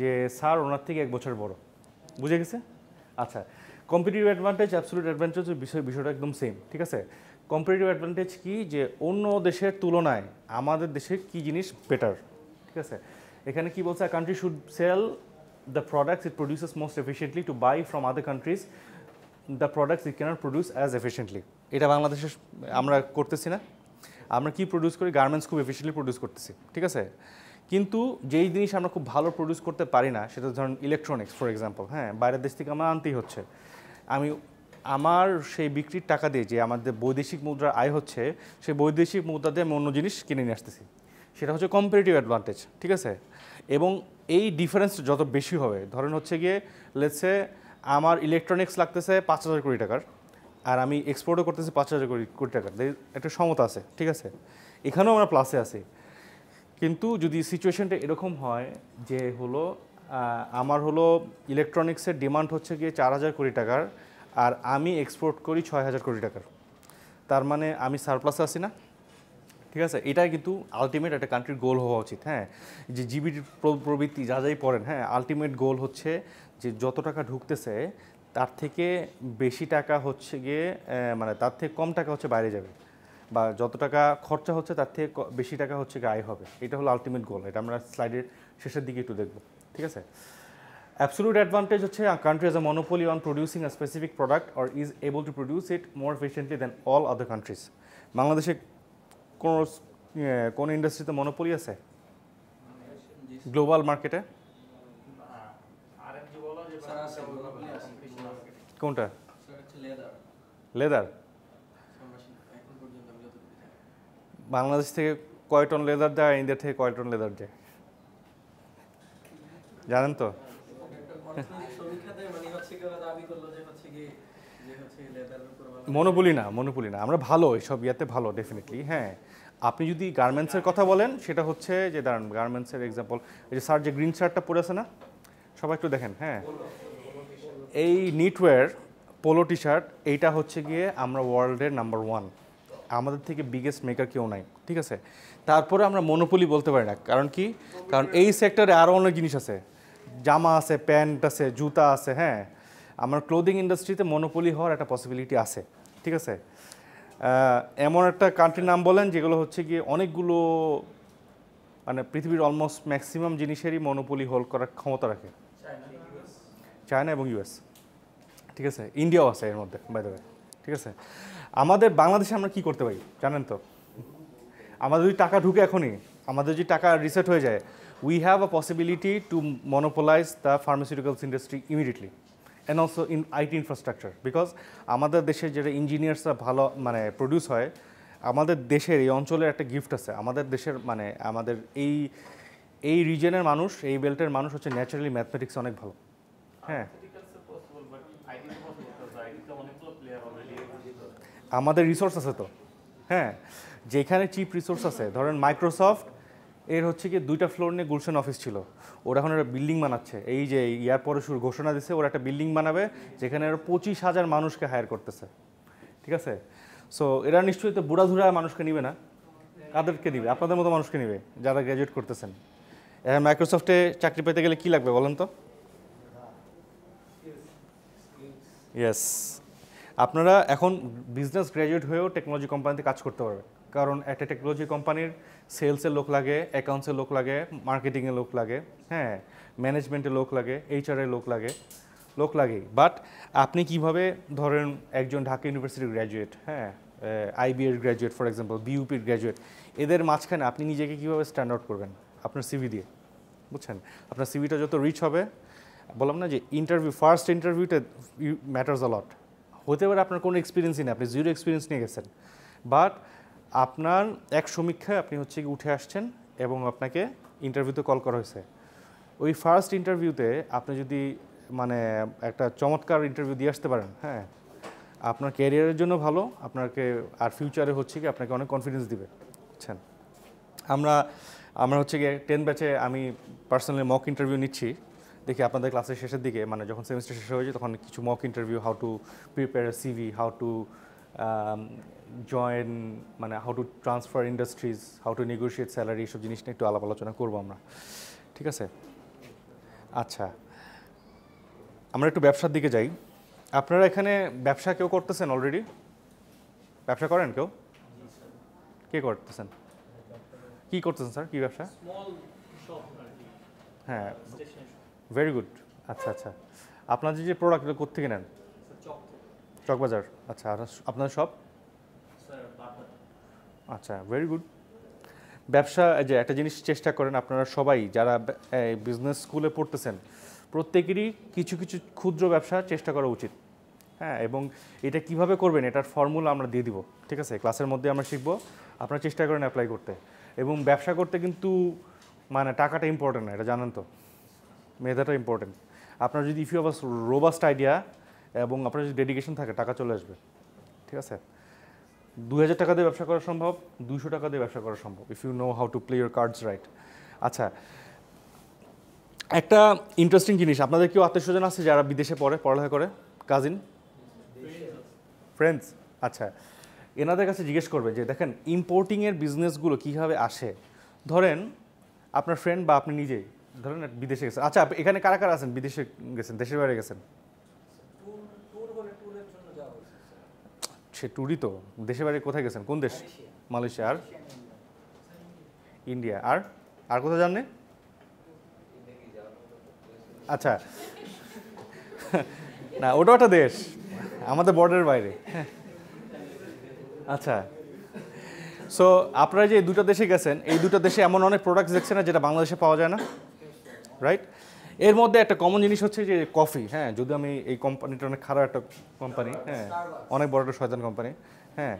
যে স্যার ওনার থেকে এক বছর বড় বুঝে গেছে আচ্ছা কম্পিটিভ অ্যাডভান্টেজ অ্যাবসলিউট অ্যাডভান্টেজ বিষয় বিষয়টা একদম সেম ঠিক আছে কম্পিটিটিভ অ্যাডভান্টেজ কি যে অন্য দেশের তুলনায় আমাদের দেশের কি জিনিস বেটার ঠিক আছে এখানে কি বলছে country should sell the products it produces most efficiently to buy from other countries the products it can't produce as efficiently এটা বাংলাদেশে আমরা করতেছি না আমরা কি প্রডিউস করি গার্মেন্টস খুব এফিসিয়েন্টলি প্রডিউস করতেছি ঠিক আছে কিন্তু যেই জিনিস আমরা খুব ভালো প্রডিউস করতে পারি না সেটা ধরুন ইলেকট্রনিক্স ফর এক্সাম্পল হ্যাঁ বাইরের দেশ থেকে আমার আনতেই হচ্ছে আমি আমার সেই বিক্রির টাকা দিয়ে যে আমাদের বৈদেশিক মুদ্রার আয় হচ্ছে সেই বৈদেশিক মুদ্রা দিয়ে আমি অন্য জিনিস কিনে নিয়ে আসতেছি সেটা হচ্ছে কম্পারেটিভ অ্যাডভান্টেজ ঠিক আছে এবং এই ডিফারেন্স যত বেশি হবে ধরেন হচ্ছে গিয়ে লেটসে আমার ইলেকট্রনিক্স লাগতেছে পাঁচ হাজার কোটি টাকার আর আমি এক্সপোর্টও করতেছি পাঁচ হাজার কোটি কোটি টাকার একটা সমতা আছে ঠিক আছে এখানেও আমরা প্লাসে আছি কিন্তু যদি সিচুয়েশনটা এরকম হয় যে হলো আমার হলো ইলেকট্রনিক্সের ডিমান্ড হচ্ছে গিয়ে চার হাজার কোটি টাকার আর আমি এক্সপোর্ট করি ছয় হাজার কোটি টাকার তার মানে আমি সারপ্লাসে আসি না ঠিক আছে এটাই কিন্তু আলটিমেট একটা কান্ট্রির গোল হওয়া উচিত হ্যাঁ যে জিবির প্রবৃত্তি যা যাই পড়েন হ্যাঁ আলটিমেট গোল হচ্ছে যে যত টাকা ঢুকতেছে তার থেকে বেশি টাকা হচ্ছে গিয়ে মানে তার থেকে কম টাকা হচ্ছে বাইরে যাবে বা যত টাকা খরচা হচ্ছে তার থেকে বেশি টাকা হচ্ছে আয় হবে এটা হলো আলটিমেট গোল এটা আমরা স্লাইডের শেষের দিকে একটু দেখব ঠিক আছে অ্যাবসোলুট অ্যাডভান্টেজ হচ্ছে country has a monopoly on producing a specific product or is able to produce it more efficiently than all other countries বাংলাদেশে কোনো কোন ইন্ডাস্ট্রিতে মনোপলি আছে গ্লোবাল মার্কেটে কোনটা লেদার বাংলাদেশ থেকে কয় টন লেদার দেয় আর ইন্ডিয়া থেকে কয় টন লেদার যায় জানেন তো মনোপুলি না মনোপুলি না আমরা ভালো এইসব ইয়াতে ভালো ডেফিনেটলি হ্যাঁ আপনি যদি গার্মেন্টসের কথা বলেন সেটা হচ্ছে যে দাঁড়ান গার্মেন্টসের এক্সাম্পল এই যে স্যার যে গ্রিন শার্টটা পরে আছে না সবাই একটু দেখেন হ্যাঁ এই নিটওয়্যার পোলো টি শার্ট এইটা হচ্ছে গিয়ে আমরা ওয়ার্ল্ডের নাম্বার ওয়ান আমাদের থেকে বিগেস্ট মেকার কেউ নাই ঠিক আছে তারপরে আমরা মনোপলি বলতে পারি না কারণ কি কারণ এই সেক্টরে আরও অনেক জিনিস আছে জামা আছে প্যান্ট আছে জুতা আছে হ্যাঁ আমার ক্লোদিং ইন্ডাস্ট্রিতে মনোপলি হওয়ার একটা পসিবিলিটি আছে ঠিক আছে এমন একটা কান্ট্রির নাম বলেন যেগুলো হচ্ছে গিয়ে অনেকগুলো মানে পৃথিবীর অলমোস্ট ম্যাক্সিমাম জিনিসেরই মনোপলি হোল্ড করার ক্ষমতা রাখে চায়না এবং ইউএস ঠিক আছে ইন্ডিয়াও আছে এর মধ্যে বাই দ্য ঠিক আছে আমাদের বাংলাদেশে আমরা কি করতে পারি জানেন তো আমাদের যদি টাকা ঢুকে এখনই আমাদের যদি টাকা রিসেট হয়ে যায় we have a possibility to monopolize the pharmaceuticals industry immediately and also in IT infrastructure because আমাদের দেশের যেটা ইঞ্জিনিয়ার্সরা ভালো মানে প্রডিউস হয় আমাদের দেশের এই অঞ্চলের একটা গিফট আছে আমাদের দেশের মানে আমাদের এই এই রিজনের মানুষ এই বেল্টের মানুষ হচ্ছে ন্যাচারালি ম্যাথমেটিক্স অনেক ভালো হ্যাঁ আমাদের রিসোর্স আছে তো হ্যাঁ যেখানে চিপ রিসোর্স আছে ধরেন মাইক্রোসফট এর হচ্ছে কি দুইটা ফ্লোর নিয়ে গুলশান অফিস ছিল ওরা এখন একটা বিল্ডিং বানাচ্ছে এই যে ইয়ার পরে শুরু ঘোষণা দিছে ওরা একটা বিল্ডিং বানাবে যেখানে ওরা পঁচিশ হাজার মানুষকে হায়ার করতেছে ঠিক আছে সো এরা নিশ্চয়ই তো বুড়াধুরা মানুষকে নিবে না কাদেরকে নিবে আপনাদের মতো মানুষকে নিবে যারা গ্র্যাজুয়েট করতেছেন মাইক্রোসফটে চাকরি পেতে গেলে কি লাগবে বলেন তো ইয়েস আপনারা এখন বিজনেস গ্র্যাজুয়েট হয়েও টেকনোলজি কোম্পানিতে কাজ করতে পারবে কারণ একটা টেকনোলজি কোম্পানির সেলসের লোক লাগে অ্যাকাউন্টসের লোক লাগে মার্কেটিংয়ের লোক লাগে হ্যাঁ ম্যানেজমেন্টের লোক লাগে এইচআরের লোক লাগে লোক লাগেই বাট আপনি কিভাবে ধরেন একজন ঢাকা ইউনিভার্সিটির গ্র্যাজুয়েট হ্যাঁ আইবিএর গ্র্যাজুয়েট ফর এক্সাম্পল বিউপির গ্র্যাজুয়েট এদের মাঝখানে আপনি নিজেকে কীভাবে স্ট্যান্ড আউট করবেন আপনার সিভি দিয়ে বুঝছেন আপনার সিভিটা যত রিচ হবে বললাম না যে ইন্টারভিউ ফার্স্ট ইন্টারভিউটা ম্যাটার্স অলট হতে পারে আপনার কোনো এক্সপিরিয়েন্সই নেই আপনি জিরো এক্সপিরিয়েন্স নিয়ে গেছেন বাট আপনার এক সমীক্ষায় আপনি হচ্ছে কি উঠে আসছেন এবং আপনাকে ইন্টারভিউতে কল করা হয়েছে ওই ফার্স্ট ইন্টারভিউতে আপনি যদি মানে একটা চমৎকার ইন্টারভিউ দিয়ে আসতে পারেন হ্যাঁ আপনার ক্যারিয়ারের জন্য ভালো আপনাকে আর ফিউচারে হচ্ছে কি আপনাকে অনেক কনফিডেন্স দিবে বুঝছেন আমরা আমরা হচ্ছে গিয়ে টেন ব্যাচে আমি পার্সোনালি মক ইন্টারভিউ নিচ্ছি দেখি আপনাদের ক্লাসের শেষের দিকে মানে যখন সেমিস্টার শেষ হয়েছে তখন কিছু mock interview how to prepare CV how to join মানে how to transfer industries how to negotiate salary এইসব জিনিস নিয়ে একটু আলাপ আলোচনা করবো আমরা ঠিক আছে আচ্ছা আমরা একটু ব্যবসার দিকে যাই আপনারা এখানে ব্যবসা কেউ করতেছেন অলরেডি ব্যবসা করেন কেউ কে করতেছেন কি করতেছেন স্যার কি ব্যবসা হ্যাঁ ভেরি গুড আচ্ছা আচ্ছা আপনাদের যে প্রোডাক্টগুলো কোথেকে নেন চকবাজার আচ্ছা আপনার সব আচ্ছা ভেরি গুড ব্যবসা যে একটা জিনিস চেষ্টা করেন আপনারা সবাই যারা বিজনেস স্কুলে পড়তেছেন প্রত্যেকেরই কিছু কিছু ক্ষুদ্র ব্যবসা চেষ্টা করা উচিত হ্যাঁ এবং এটা কিভাবে করবেন এটার ফর্মুলা আমরা দিয়ে দিব ঠিক আছে ক্লাসের মধ্যে আমরা শিখবো আপনারা চেষ্টা করেন অ্যাপ্লাই করতে এবং ব্যবসা করতে কিন্তু মানে টাকাটা ইম্পর্টেন্ট এটা জানেন তো মেধাটা ইম্পর্টেন্ট আপনার যদি ইফ ইউ আবার রোবাস্ট আইডিয়া এবং আপনার যদি ডেডিকেশন থাকে টাকা চলে আসবে ঠিক আছে দু হাজার টাকা দিয়ে ব্যবসা করা সম্ভব দুশো টাকা দিয়ে ব্যবসা করা সম্ভব if you know how to play your cards right আচ্ছা একটা ইন্টারেস্টিং জিনিস আপনাদের কেউ আত্মীয় স্বজন আছে যারা বিদেশে পড়ে পড়ালেখা করে কাজিন ফ্রেন্ডস আচ্ছা এনাদের কাছে জিজ্ঞেস করবে যে দেখেন ইম্পোর্টিংয়ের বিজনেসগুলো কীভাবে আসে ধরেন আপনার ফ্রেন্ড বা আপনি নিজেই ধরেন বিদেশে গেছেন আচ্ছা এখানে কারা কারা আছেন বিদেশে গেছেন দেশের বাইরে গেছেন সে ট্যুরই তো দেশের বাইরে কোথায় গেছেন কোন দেশ মালয়েশিয়া আর ইন্ডিয়া আর আর কোথায় জানলে আচ্ছা না ওটা একটা দেশ আমাদের বর্ডারের বাইরে আচ্ছা সো আপনারা যে দুটো দেশে গেছেন এই দুটো দেশে এমন অনেক প্রোডাক্টস দেখছেন না যেটা বাংলাদেশে পাওয়া যায় না রাইট এর মধ্যে একটা কমন জিনিস হচ্ছে যে কফি হ্যাঁ যদি আমি এই কোম্পানিটা অনেক খারাপ একটা কোম্পানি হ্যাঁ অনেক বড় একটা শয়তান কোম্পানি হ্যাঁ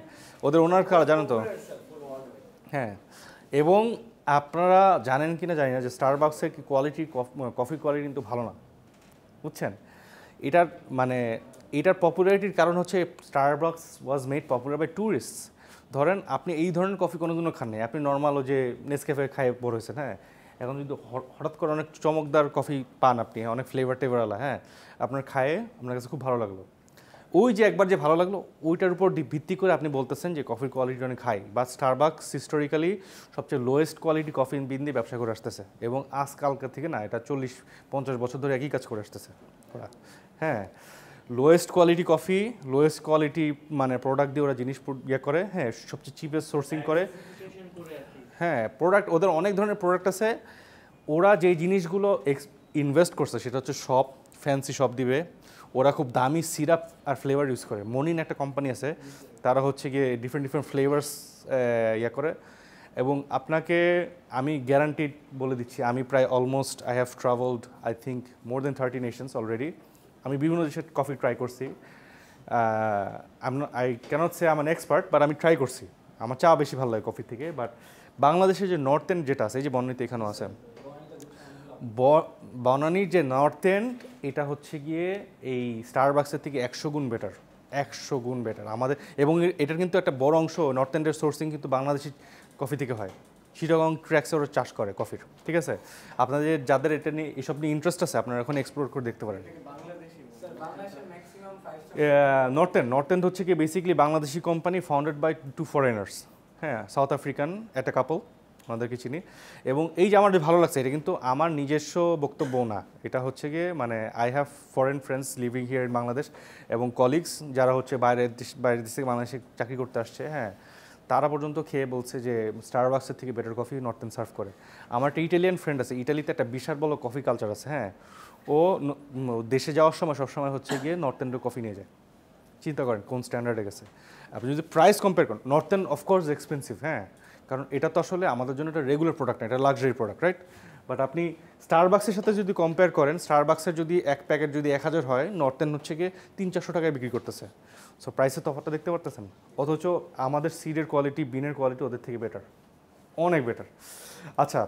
ওদের ওনার খারাপ জানো তো হ্যাঁ এবং আপনারা জানেন কি না জানি না যে স্টারবাক্সের কি কোয়ালিটি কফি কোয়ালিটি কিন্তু ভালো না বুঝছেন এটার মানে এটার পপুলারিটির কারণ হচ্ছে বাক্স was made popular by tourist ধরেন আপনি এই ধরনের কফি কোনো দিনও খান নাই আপনি নর্মাল যে নেসক্যাফে খায় বড় হয়েছেন হ্যাঁ এখন যদি হঠাৎ করে অনেক চমকদার কফি পান আপনি হ্যাঁ, অনেক ফ্লেভার টেভারওয়ালা হ্যাঁ আপনার খায়ে আপনার কাছে খুব ভালো লাগলো ওই যে একবার যে ভালো লাগলো ওইটার উপর ভিত্তি করে আপনি বলতেছেন যে কফির কোয়ালিটি অনেক হাই বা স্টারবাক্স হিস্টোরিক্যালি সবচেয়ে লোয়েস্ট কোয়ালিটি কফি বিন দিয়ে ব্যবসা করে আসতেছে এবং আজকালকার থেকে না এটা চল্লিশ পঞ্চাশ বছর ধরে একই কাজ করে আসতেছে ওরা হ্যাঁ lowest quality coffee lowest quality মানে প্রোডাক্ট দিয়ে ওরা জিনিস ইয়ে করে হ্যাঁ সবচেয়ে চিপেস্ট সোর্সিং করে হ্যাঁ প্রোডাক্ট ওদের অনেক ধরনের প্রোডাক্ট আছে ওরা যে জিনিসগুলো ইনভেস্ট করছে সেটা হচ্ছে শপ ফ্যান্সি শপ দিবে ওরা খুব দামি সিরাপ আর ফ্লেভার ইউজ করে মনিন একটা কোম্পানি আছে তারা হচ্ছে গিয়ে ডিফারেন্ট ডিফারেন্ট ফ্লেভার্স ইয়ে করে এবং আপনাকে আমি গ্যারান্টিড বলে দিচ্ছি আমি প্রায় almost I have travelled I think more than thirty nations already আমি বিভিন্ন দেশের কফি ট্রাই করছি আই ক্যানট সে আমার এক্সপার্ট বাট আমি ট্রাই করছি আমার চা বেশি ভালো লাগে কফি থেকে বাট বাংলাদেশের যে নর্থ এন্ড যেটা আছে এই যে বনানীতে এখানেও আছে বনানীর যে নর্থ এন্ড এটা হচ্ছে গিয়ে এই স্টার বাক্সের থেকে একশো গুণ বেটার একশো গুণ বেটার আমাদের এবং এটার কিন্তু একটা বড় অংশ নর্থ এন্ডের সোর্সিং কিন্তু বাংলাদেশি কফি থেকে হয় শিরগং ট্র্যাক্সে ওরা চাষ করে কফির ঠিক আছে আপনাদের যাদের এটা নিয়ে এসব নিয়ে ইন্টারেস্ট আছে আপনারা এখন এক্সপ্লোর করে দেখতে পারেন নর্থ এন্ড নর্থ এন্ড হচ্ছে কি basically Bangladeshi company founded by two foreigners হ্যাঁ সাউথ আফ্রিকান একটা কাপল আমাদেরকে চিনি এবং এই যে আমার ভালো লাগছে এটা কিন্তু আমার নিজস্ব বক্তব্য না এটা হচ্ছে গিয়ে মানে I have foreign friends living here in Bangladesh এবং কলিগস যারা হচ্ছে বাইরের দেশ বাইরের দেশ থেকে বাংলাদেশে চাকরি করতে আসছে হ্যাঁ তারা পর্যন্ত খেয়ে বলছে যে স্টার বাক্সের থেকে বেটার কফি নর্থেন সার্ভ করে আমার একটা ইটালিয়ান ফ্রেন্ড আছে ইটালিতে একটা বিশাল বলো কফি কালচার আছে হ্যাঁ ও দেশে যাওয়ার সময় সবসময় হচ্ছে গিয়ে নর্থ ইন্ডিয়ার কফি নিয়ে যায় চিন্তা করেন কোন স্ট্যান্ডার্ডে গেছে আপনি যদি প্রাইস কম্পেয়ার করেন নর্থার্ন অফকোর্স এক্সপেন্সিভ হ্যাঁ কারণ এটা তো আসলে আমাদের জন্য এটা রেগুলার প্রোডাক্ট না এটা লাক্সারি প্রোডাক্ট রাইট বাট আপনি স্টারবাক্সের সাথে যদি কম্পেয়ার করেন স্টারবাক্সের যদি এক প্যাকেট যদি এক হাজার হয় নর্থেন হচ্ছে গিয়ে তিন চারশো টাকায় বিক্রি করতেছে সো প্রাইসের তফাতটা দেখতে পারতেছেন অথচ আমাদের সিডের কোয়ালিটি বিনের কোয়ালিটি ওদের থেকে বেটার অনেক বেটার আচ্ছা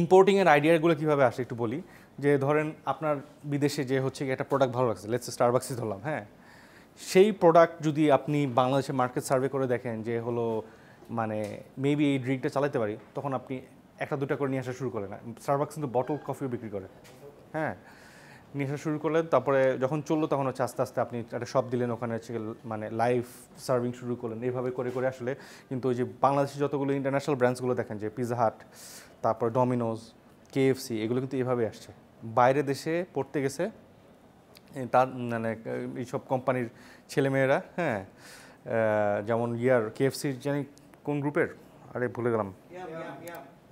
ইম্পোর্টিংয়ের আইডিয়াগুলো কীভাবে আসে একটু বলি যে ধরেন আপনার বিদেশে যে হচ্ছে একটা প্রোডাক্ট ভালো লাগছে লেটস স্টারবাক্সই ধরলাম হ্যাঁ সেই প্রোডাক্ট যদি আপনি বাংলাদেশে মার্কেট সার্ভে করে দেখেন যে হলো মানে মেবি এই ড্রিঙ্কটা চালাতে পারি তখন আপনি একটা দুটা করে নিয়ে আসা শুরু করেন সার্ভাক্স কিন্তু বটল কফিও বিক্রি করে হ্যাঁ নিয়ে আসা শুরু করলেন তারপরে যখন চললো তখন হচ্ছে আস্তে আস্তে আপনি একটা শপ দিলেন ওখানে হচ্ছে মানে লাইভ সার্ভিং শুরু করলেন এইভাবে করে করে আসলে কিন্তু ওই যে বাংলাদেশের যতগুলো ইন্টারন্যাশনাল ব্র্যান্ডসগুলো দেখেন যে পিজা হাট তারপর ডমিনোজ কেএফসি এগুলো কিন্তু এভাবে আসছে বাইরে দেশে পড়তে গেছে তার মানে এইসব কোম্পানির ছেলেমেয়েরা হ্যাঁ যেমন ইয়ার কেএফসির জানি কোন গ্রুপের আরে ভুলে গেলাম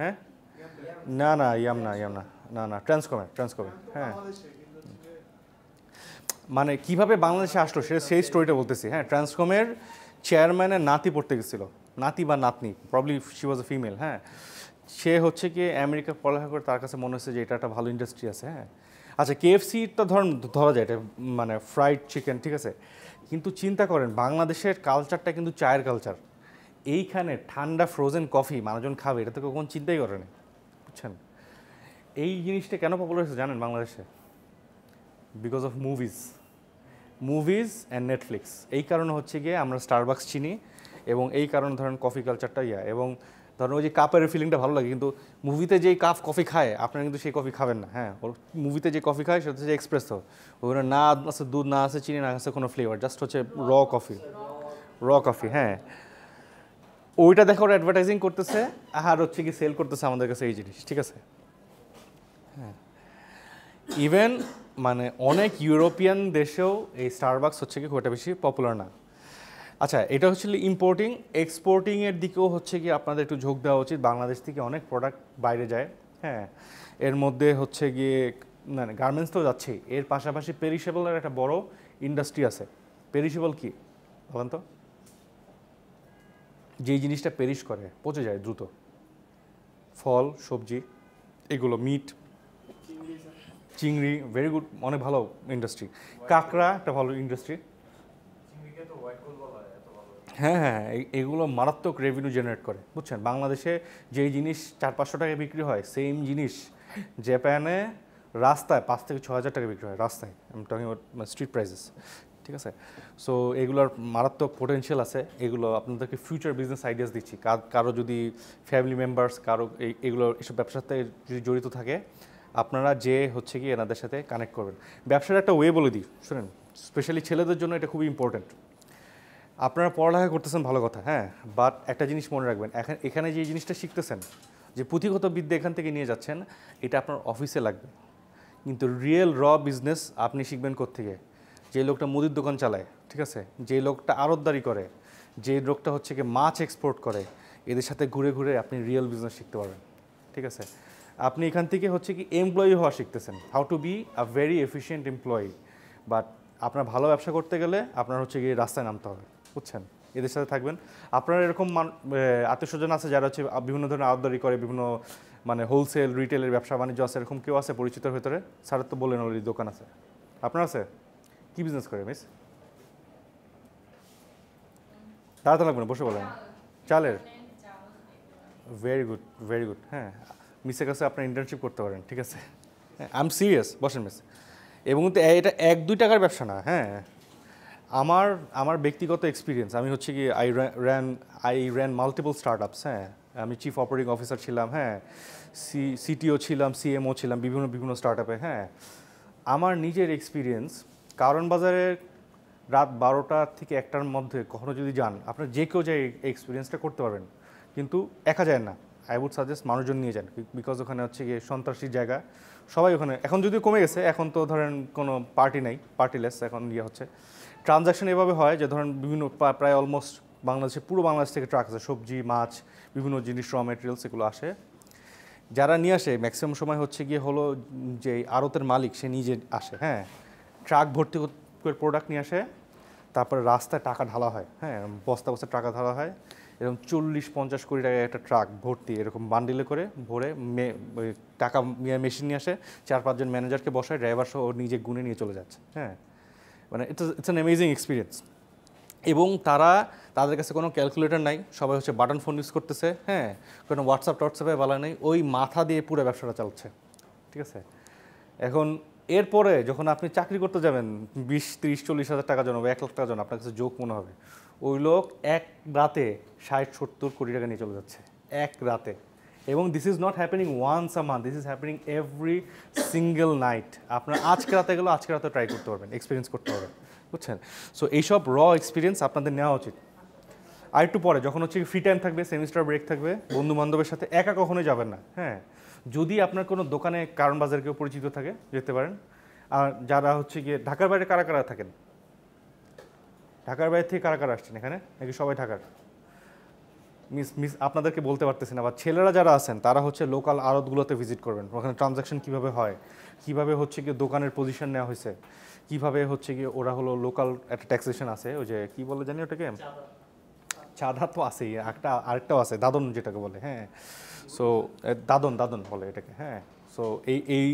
হ্যাঁ না না ইয়াম না ইয়াম না না না ট্রান্সকমের ট্রান্সকমের হ্যাঁ মানে কিভাবে বাংলাদেশে আসলো সে সেই স্টোরিটা বলতেছি হ্যাঁ ট্রান্সকমের চেয়ারম্যানের নাতি পড়তে গেছিলো নাতি বা নাতনি probably she was a female হ্যাঁ সে হচ্ছে কি আমেরিকা পড়ালেখা করে তার কাছে মনে হচ্ছে যে এটা একটা ভালো ইন্ডাস্ট্রি আছে হ্যাঁ আচ্ছা কেএফসিটা ধরেন ধরা যায় এটা মানে ফ্রাইড চিকেন ঠিক আছে কিন্তু চিন্তা করেন বাংলাদেশের কালচারটা কিন্তু চায়ের কালচার এইখানে ঠান্ডা ফ্রোজেন কফি মানুষজন খাবে এটা তো কখন চিন্তাই করে না বুঝছেন এই জিনিসটা কেন পপুলার হয়েছে জানেন বাংলাদেশে because of movies movies and Netflix এই কারণে হচ্ছে গিয়ে আমরা স্টারবাক্স চিনি এবং এই কারণে ধরেন কফি কালচারটা ইয়া এবং ধরেন ওই যে কাপের ফিলিংটা ভালো লাগে কিন্তু মুভিতে যেই কাপ কফি খায় আপনারা কিন্তু সেই কফি খাবেন না হ্যাঁ ওর মুভিতে যে কফি খায় সেটা হচ্ছে এক্সপ্রেস তো ওখানে না আছে দুধ না আছে চিনি না আছে কোনো ফ্লেভার জাস্ট হচ্ছে র কফি র কফি হ্যাঁ ওইটা দেখো ওরা অ্যাডভার্টাইজিং করতেছে আর হচ্ছে কি সেল করতেছে আমাদের কাছে এই জিনিস ঠিক আছে হ্যাঁ ইভেন মানে অনেক ইউরোপিয়ান দেশেও এই স্টারবাক্স হচ্ছে কি খুব একটা বেশি পপুলার না আচ্ছা এটা হচ্ছে ইম্পোর্টিং এক্সপোর্টিংয়ের দিকেও হচ্ছে কি আপনাদের একটু ঝোঁক দেওয়া উচিত বাংলাদেশ থেকে অনেক প্রোডাক্ট বাইরে যায় হ্যাঁ এর মধ্যে হচ্ছে গিয়ে না গার্মেন্টস তো যাচ্ছেই এর পাশাপাশি পেরিশেবলের একটা বড় ইন্ডাস্ট্রি আছে পেরিশেবল কি বলেন তো যেই জিনিসটা পেরিশ করে পচে যায় দ্রুত ফল সবজি এগুলো মিট চিংড়ি ভেরি গুড অনেক ভালো ইন্ডাস্ট্রি কাঁকড়া একটা ভালো ইন্ডাস্ট্রি হ্যাঁ হ্যাঁ, হ্যাঁ এগুলো মারাত্মক রেভিনিউ জেনারেট করে বুঝছেন বাংলাদেশে যেই জিনিস চার পাঁচশো টাকায় বিক্রি হয় সেম জিনিস জাপানে রাস্তায় পাঁচ থেকে ছ হাজার টাকা বিক্রি হয় রাস্তায় আমি টকিং স্ট্রিট প্রাইসেস ঠিক আছে সো এগুলোর মারাত্মক পোটেনশিয়াল আছে এগুলো আপনাদেরকে ফিউচার বিজনেস আইডিয়াস দিচ্ছি কারো যদি ফ্যামিলি মেম্বার্স কারো এগুলো এসব ব্যবসার সাথে যদি জড়িত থাকে আপনারা যে হচ্ছে কি এনাদের সাথে কানেক্ট করবেন ব্যবসার একটা ওয়ে বলে দিই শুনেন স্পেশালি ছেলেদের জন্য এটা খুবই ইম্পর্ট্যান্ট আপনারা পড়ালেখা করতেছেন ভালো কথা হ্যাঁ বাট একটা জিনিস মনে রাখবেন এখন এখানে যে জিনিসটা শিখতেছেন যে পুঁথিগত বিদ্যা এখান থেকে নিয়ে যাচ্ছেন এটা আপনার অফিসে লাগবে কিন্তু রিয়েল র বিজনেস আপনি শিখবেন থেকে যে লোকটা মুদির দোকান চালায় ঠিক আছে যে লোকটা আড়তদারি করে যে লোকটা হচ্ছে কি মাছ এক্সপোর্ট করে এদের সাথে ঘুরে ঘুরে আপনি রিয়েল বিজনেস শিখতে পারবেন ঠিক আছে আপনি এখান থেকে হচ্ছে কি এমপ্লয়ি হওয়া শিখতেছেন how to be a very efficient employee but আপনার ভালো ব্যবসা করতে গেলে আপনার হচ্ছে গিয়ে রাস্তায় নামতে হবে বুঝছেন এদের সাথে থাকবেন আপনার এরকম আত্মীয়স্বজন আছে যারা হচ্ছে বিভিন্ন ধরনের আবদারি করে বিভিন্ন মানে হোলসেল রিটেলের ব্যবসা বাণিজ্য আছে এরকম কেউ আছে পরিচিতর ভেতরে স্যার তো বললেন ওর দোকান আছে আপনার আছে কি বিজনেস করে মিস দাঁড়াতে লাগবে না বসে বলেন চালের ভেরি গুড ভেরি গুড হ্যাঁ মিসের কাছে আপনার ইন্টার্নশিপ করতে পারেন ঠিক আছে আই এম সিরিয়াস বসেন মিস এবং এটা এক দুই টাকার ব্যবসা না হ্যাঁ আমার আমার ব্যক্তিগত এক্সপিরিয়েন্স আমি হচ্ছে কি I ran I ran multiple start ups হ্যাঁ আমি চিফ অপারেটিং অফিসার ছিলাম হ্যাঁ সি সিটিও ছিলাম সিএমও ছিলাম বিভিন্ন বিভিন্ন স্টার্ট আপে হ্যাঁ আমার নিজের এক্সপিরিয়েন্স কারণ বাজারে রাত বারোটা থেকে একটার মধ্যে কখনো যদি যান আপনার যে কেউ যায় এক্সপিরিয়েন্সটা করতে পারবেন কিন্তু একা যায় না আই উড সাজেস্ট মানুষজন নিয়ে যান বিকজ ওখানে হচ্ছে গিয়ে সন্ত্রাসীর জায়গা সবাই ওখানে এখন যদিও কমে গেছে এখন তো ধরেন কোনো পার্টি নাই পার্টিলেস এখন ইয়ে হচ্ছে ট্রানজাকশন এভাবে হয় যে ধরেন বিভিন্ন প্রায় অলমোস্ট বাংলাদেশে পুরো বাংলাদেশ থেকে ট্রাক আছে সবজি মাছ বিভিন্ন জিনিস র মেটেরিয়ালস এগুলো আসে যারা নিয়ে আসে ম্যাক্সিমাম সময় হচ্ছে গিয়ে হলো যে আড়তের মালিক সে নিজে আসে হ্যাঁ ট্রাক ভর্তি করে প্রোডাক্ট নিয়ে আসে তারপর রাস্তায় টাকা ঢালা হয় হ্যাঁ বস্তা বস্তা টাকা ঢালা হয় এরকম চল্লিশ পঞ্চাশ কোটি টাকা একটা ট্রাক ভর্তি এরকম বান্ডিলে করে ভরে টাকা মেশিন নিয়ে আসে চার পাঁচজন ম্যানেজারকে বসায় ড্রাইভার সহ নিজে গুনে নিয়ে চলে যাচ্ছে হ্যাঁ মানে it's it's an amazing experience এবং তারা তাদের কাছে কোনো ক্যালকুলেটর নাই সবাই হচ্ছে বাটন ফোন ইউজ করতেছে হ্যাঁ কোনো হোয়াটসঅ্যাপ টোয়াটসঅ্যাপে বলা নেই ওই মাথা দিয়ে পুরো ব্যবসাটা চলছে ঠিক আছে এখন এরপরে যখন আপনি চাকরি করতে যাবেন বিশ ত্রিশ চল্লিশ হাজার টাকা জন্য এক লাখ টাকা জন্য আপনার কাছে যোগ মনে হবে ওই লোক এক রাতে ষাট সত্তর কোটি টাকা নিয়ে চলে যাচ্ছে এক রাতে এবং this is not happening once a month this is happening every single night আপনার আজকে রাতে গেলেও আজকে রাতে ট্রাই করতে পারবেন এক্সপিরিয়েন্স করতে পারবেন বুঝছেন সো এইসব র এক্সপিরিয়েন্স আপনাদের নেওয়া উচিত আর একটু পরে যখন হচ্ছে ফ্রি টাইম থাকবে সেমিস্টার ব্রেক থাকবে বন্ধু বান্ধবের সাথে একা কখনোই যাবেন না হ্যাঁ যদি আপনার কোনো দোকানে কারণ বাজার কেউ পরিচিত থাকে যেতে পারেন আর যারা হচ্ছে গিয়ে ঢাকার বাইরে কারা কারা থাকেন ঢাকার বাইরে থেকে কারা কারা আসছেন এখানে নাকি সবাই ঢাকার মিস মিস আপনাদেরকে বলতে পারতেছি না বা ছেলেরা যারা আছেন তারা হচ্ছে লোকাল আড়তগুলোতে ভিজিট করবেন ওখানে ট্রানজাকশন কীভাবে হয় কিভাবে হচ্ছে কি দোকানের পজিশন নেওয়া হয়েছে কিভাবে হচ্ছে কি ওরা হলো লোকাল একটা ট্যাক্সেশন আছে ওই যে কী বলে জানি ওটাকে চাঁদা তো আছেই একটা আরেকটাও আছে দাদন যেটাকে বলে হ্যাঁ সো দাদন দাদন বলে এটাকে হ্যাঁ সো এই এই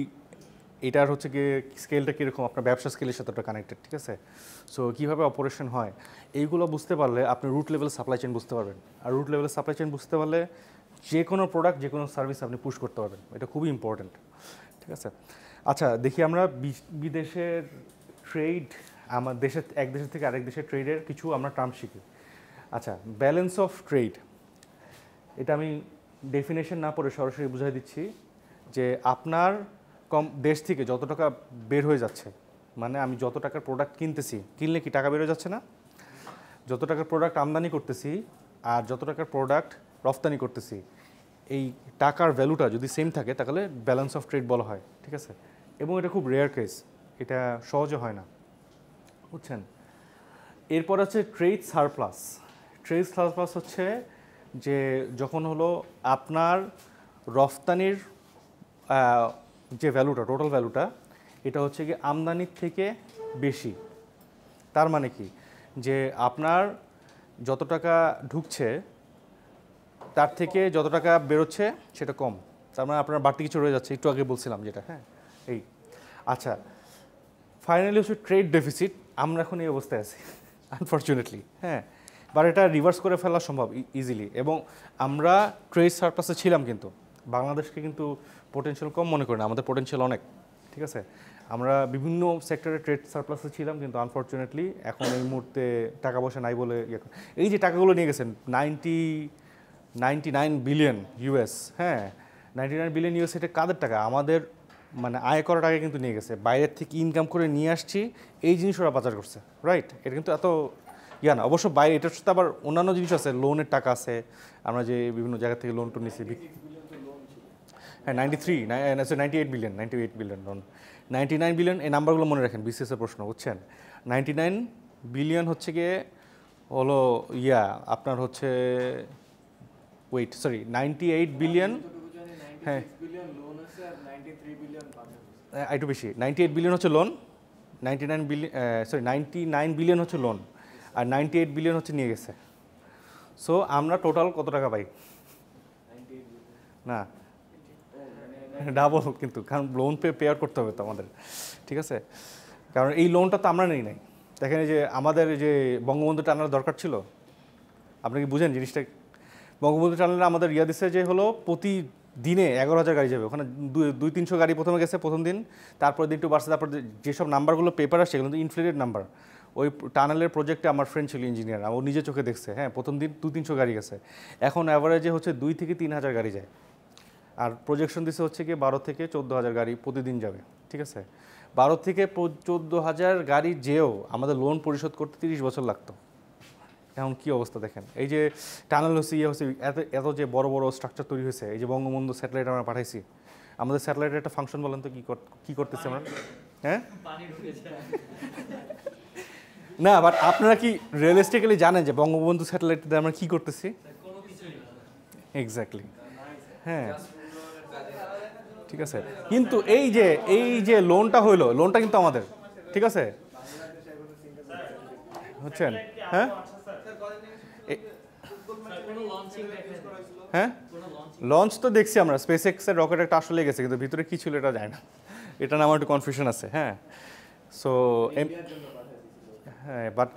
এটার হচ্ছে গিয়ে স্কেলটা কীরকম আপনার ব্যবসা স্কেলের সাথে ওটা কানেক্টেড ঠিক আছে সো কীভাবে অপারেশন হয় এইগুলো বুঝতে পারলে আপনি রুট লেভেল সাপ্লাই চেন বুঝতে পারবেন আর রুট লেভেল সাপ্লাই চেন বুঝতে পারলে যে কোনো প্রোডাক্ট যে কোনো সার্ভিস আপনি পুশ করতে পারবেন এটা খুবই ইম্পর্ট্যান্ট ঠিক আছে আচ্ছা দেখি আমরা বিদেশের ট্রেড আমার দেশের এক দেশের থেকে আরেক দেশের ট্রেডের কিছু আমরা টার্ম শিখি আচ্ছা ব্যালেন্স অফ ট্রেড এটা আমি ডেফিনেশন না পড়ে সরাসরি বুঝাই দিচ্ছি যে আপনার কম দেশ থেকে যত টাকা বের হয়ে যাচ্ছে মানে আমি যত টাকার প্রোডাক্ট কিনতেছি কিনলে কি টাকা বের হয়ে যাচ্ছে না যত টাকার প্রোডাক্ট আমদানি করতেছি আর যত টাকার প্রোডাক্ট রফতানি করতেছি এই টাকার ভ্যালুটা যদি সেম থাকে তাহলে ব্যালেন্স অফ ট্রেড বলা হয় ঠিক আছে এবং এটা খুব রেয়ার কেস এটা সহজে হয় না বুঝছেন এরপর আছে ট্রেড সারপ্লাস ট্রেড সারপ্লাস হচ্ছে যে যখন হলো আপনার রফতানির যে ভ্যালুটা টোটাল ভ্যালুটা এটা হচ্ছে কি আমদানির থেকে বেশি তার মানে কি যে আপনার যত টাকা ঢুকছে তার থেকে যত টাকা বেরোচ্ছে সেটা কম তার মানে আপনার বাড়তি কিছু রয়ে যাচ্ছে একটু আগে বলছিলাম যেটা হ্যাঁ এই আচ্ছা ফাইনালি হচ্ছে ট্রেড ডেফিসিট আমরা এখন এই অবস্থায় আছি আনফর্চুনেটলি হ্যাঁ বাট এটা রিভার্স করে ফেলা সম্ভব ইজিলি e-, এবং আমরা ট্রেড সারপ্লাসে ছিলাম কিন্তু বাংলাদেশকে কিন্তু পোটেনশিয়াল কম মনে করি না আমাদের পোটেনশিয়াল অনেক ঠিক আছে আমরা বিভিন্ন সেক্টরে ট্রেড সারপ্লাসে ছিলাম কিন্তু আনফর্চুনেটলি এখন এই মুহূর্তে টাকা পয়সা নাই বলে ইয়ে এই যে টাকাগুলো নিয়ে গেছেন ninety ninety nine billion US হ্যাঁ নাইনটি নাইন বিলিয়ন ইউএস এটা কাদের টাকা আমাদের মানে আয় করা টাকা কিন্তু নিয়ে গেছে বাইরের থেকে ইনকাম করে নিয়ে আসছি এই জিনিস ওরা পাচার করছে রাইট এটা কিন্তু এত ইয়া না অবশ্য বাইরে এটার সাথে আবার অন্যান্য জিনিস আছে লোনের টাকা আছে আমরা যে বিভিন্ন জায়গা থেকে লোন টোন নিয়েছি হ্যাঁ ninety three eight billion ninety eight billion ডন নাইনটি নাইন বিলিয়ন এই নাম্বারগুলো মনে রাখেন বিসিএসের প্রশ্ন বুঝছেন নাইনটি নাইন বিলিয়ন হচ্ছে গিয়ে হলো ইয়া আপনার হচ্ছে wait sorry ninety eight billion হ্যাঁ একটু বেশি নাইনটি এইট বিলিয়ন হচ্ছে loan ninety nine billion sorry ninety nine billion হচ্ছে লোন আর নাইনটি এইট বিলিয়ন হচ্ছে নিয়ে গেছে সো আমরা টোটাল কত টাকা পাই না ডাবল কিন্তু কারণ লোন পে পেয়ার করতে হবে তো আমাদের ঠিক আছে কারণ এই লোনটা তো আমরা নেই নাই দেখেন যে আমাদের যে বঙ্গবন্ধু টানার দরকার ছিল আপনি কি বুঝেন জিনিসটা বঙ্গবন্ধু টানেলে আমাদের ইয়া দিচ্ছে যে হলো প্রতি দিনে এগারো হাজার গাড়ি যাবে ওখানে দুই তিনশো গাড়ি প্রথমে গেছে প্রথম দিন তারপর দিন একটু বাড়ছে তারপর যেসব নাম্বারগুলো পেপার আসছে কিন্তু ইনফ্লেটেড নাম্বার ওই টানেলের প্রজেক্টে আমার ফ্রেন্ড ছিল ইঞ্জিনিয়ার ও নিজে চোখে দেখছে হ্যাঁ প্রথম দিন দু তিনশো গাড়ি গেছে এখন অ্যাভারেজে হচ্ছে দুই থেকে তিন হাজার গাড়ি যায় আর প্রজেকশন দিছে হচ্ছে কি বারো থেকে চোদ্দো হাজার গাড়ি প্রতিদিন যাবে ঠিক আছে বারো থেকে চোদ্দো হাজার গাড়ি যেও আমাদের লোন পরিশোধ করতে তিরিশ বছর লাগতো এখন কি অবস্থা দেখেন এই যে টানেল হচ্ছে ইয়ে হচ্ছে এত এত যে বড় বড় স্ট্রাকচার তৈরি হয়েছে এই যে বঙ্গবন্ধু স্যাটেলাইট আমরা পাঠাইছি আমাদের স্যাটেলাইটের একটা ফাংশন বলেন তো কী কী করতেছে আমরা হ্যাঁ না বাট আপনারা কি রিয়েলিস্টিক্যালি জানেন যে বঙ্গবন্ধু স্যাটেলাইট দিয়ে আমরা কী করতেছি এক্স্যাক্টলি হ্যাঁ ঠিক আছে কিন্তু এই যে এই যে লোনটা হইলো লোনটা কিন্তু আমাদের ঠিক আছে হচ্ছেন হ্যাঁ হ্যাঁ লঞ্চ তো দেখছি আমরা স্পেস এক্সের রকেট একটা আসলে গেছে কিন্তু ভিতরে কী ছিল এটা যায় না এটা না আমার একটু কনফিউশন আছে হ্যাঁ সো হ্যাঁ বাট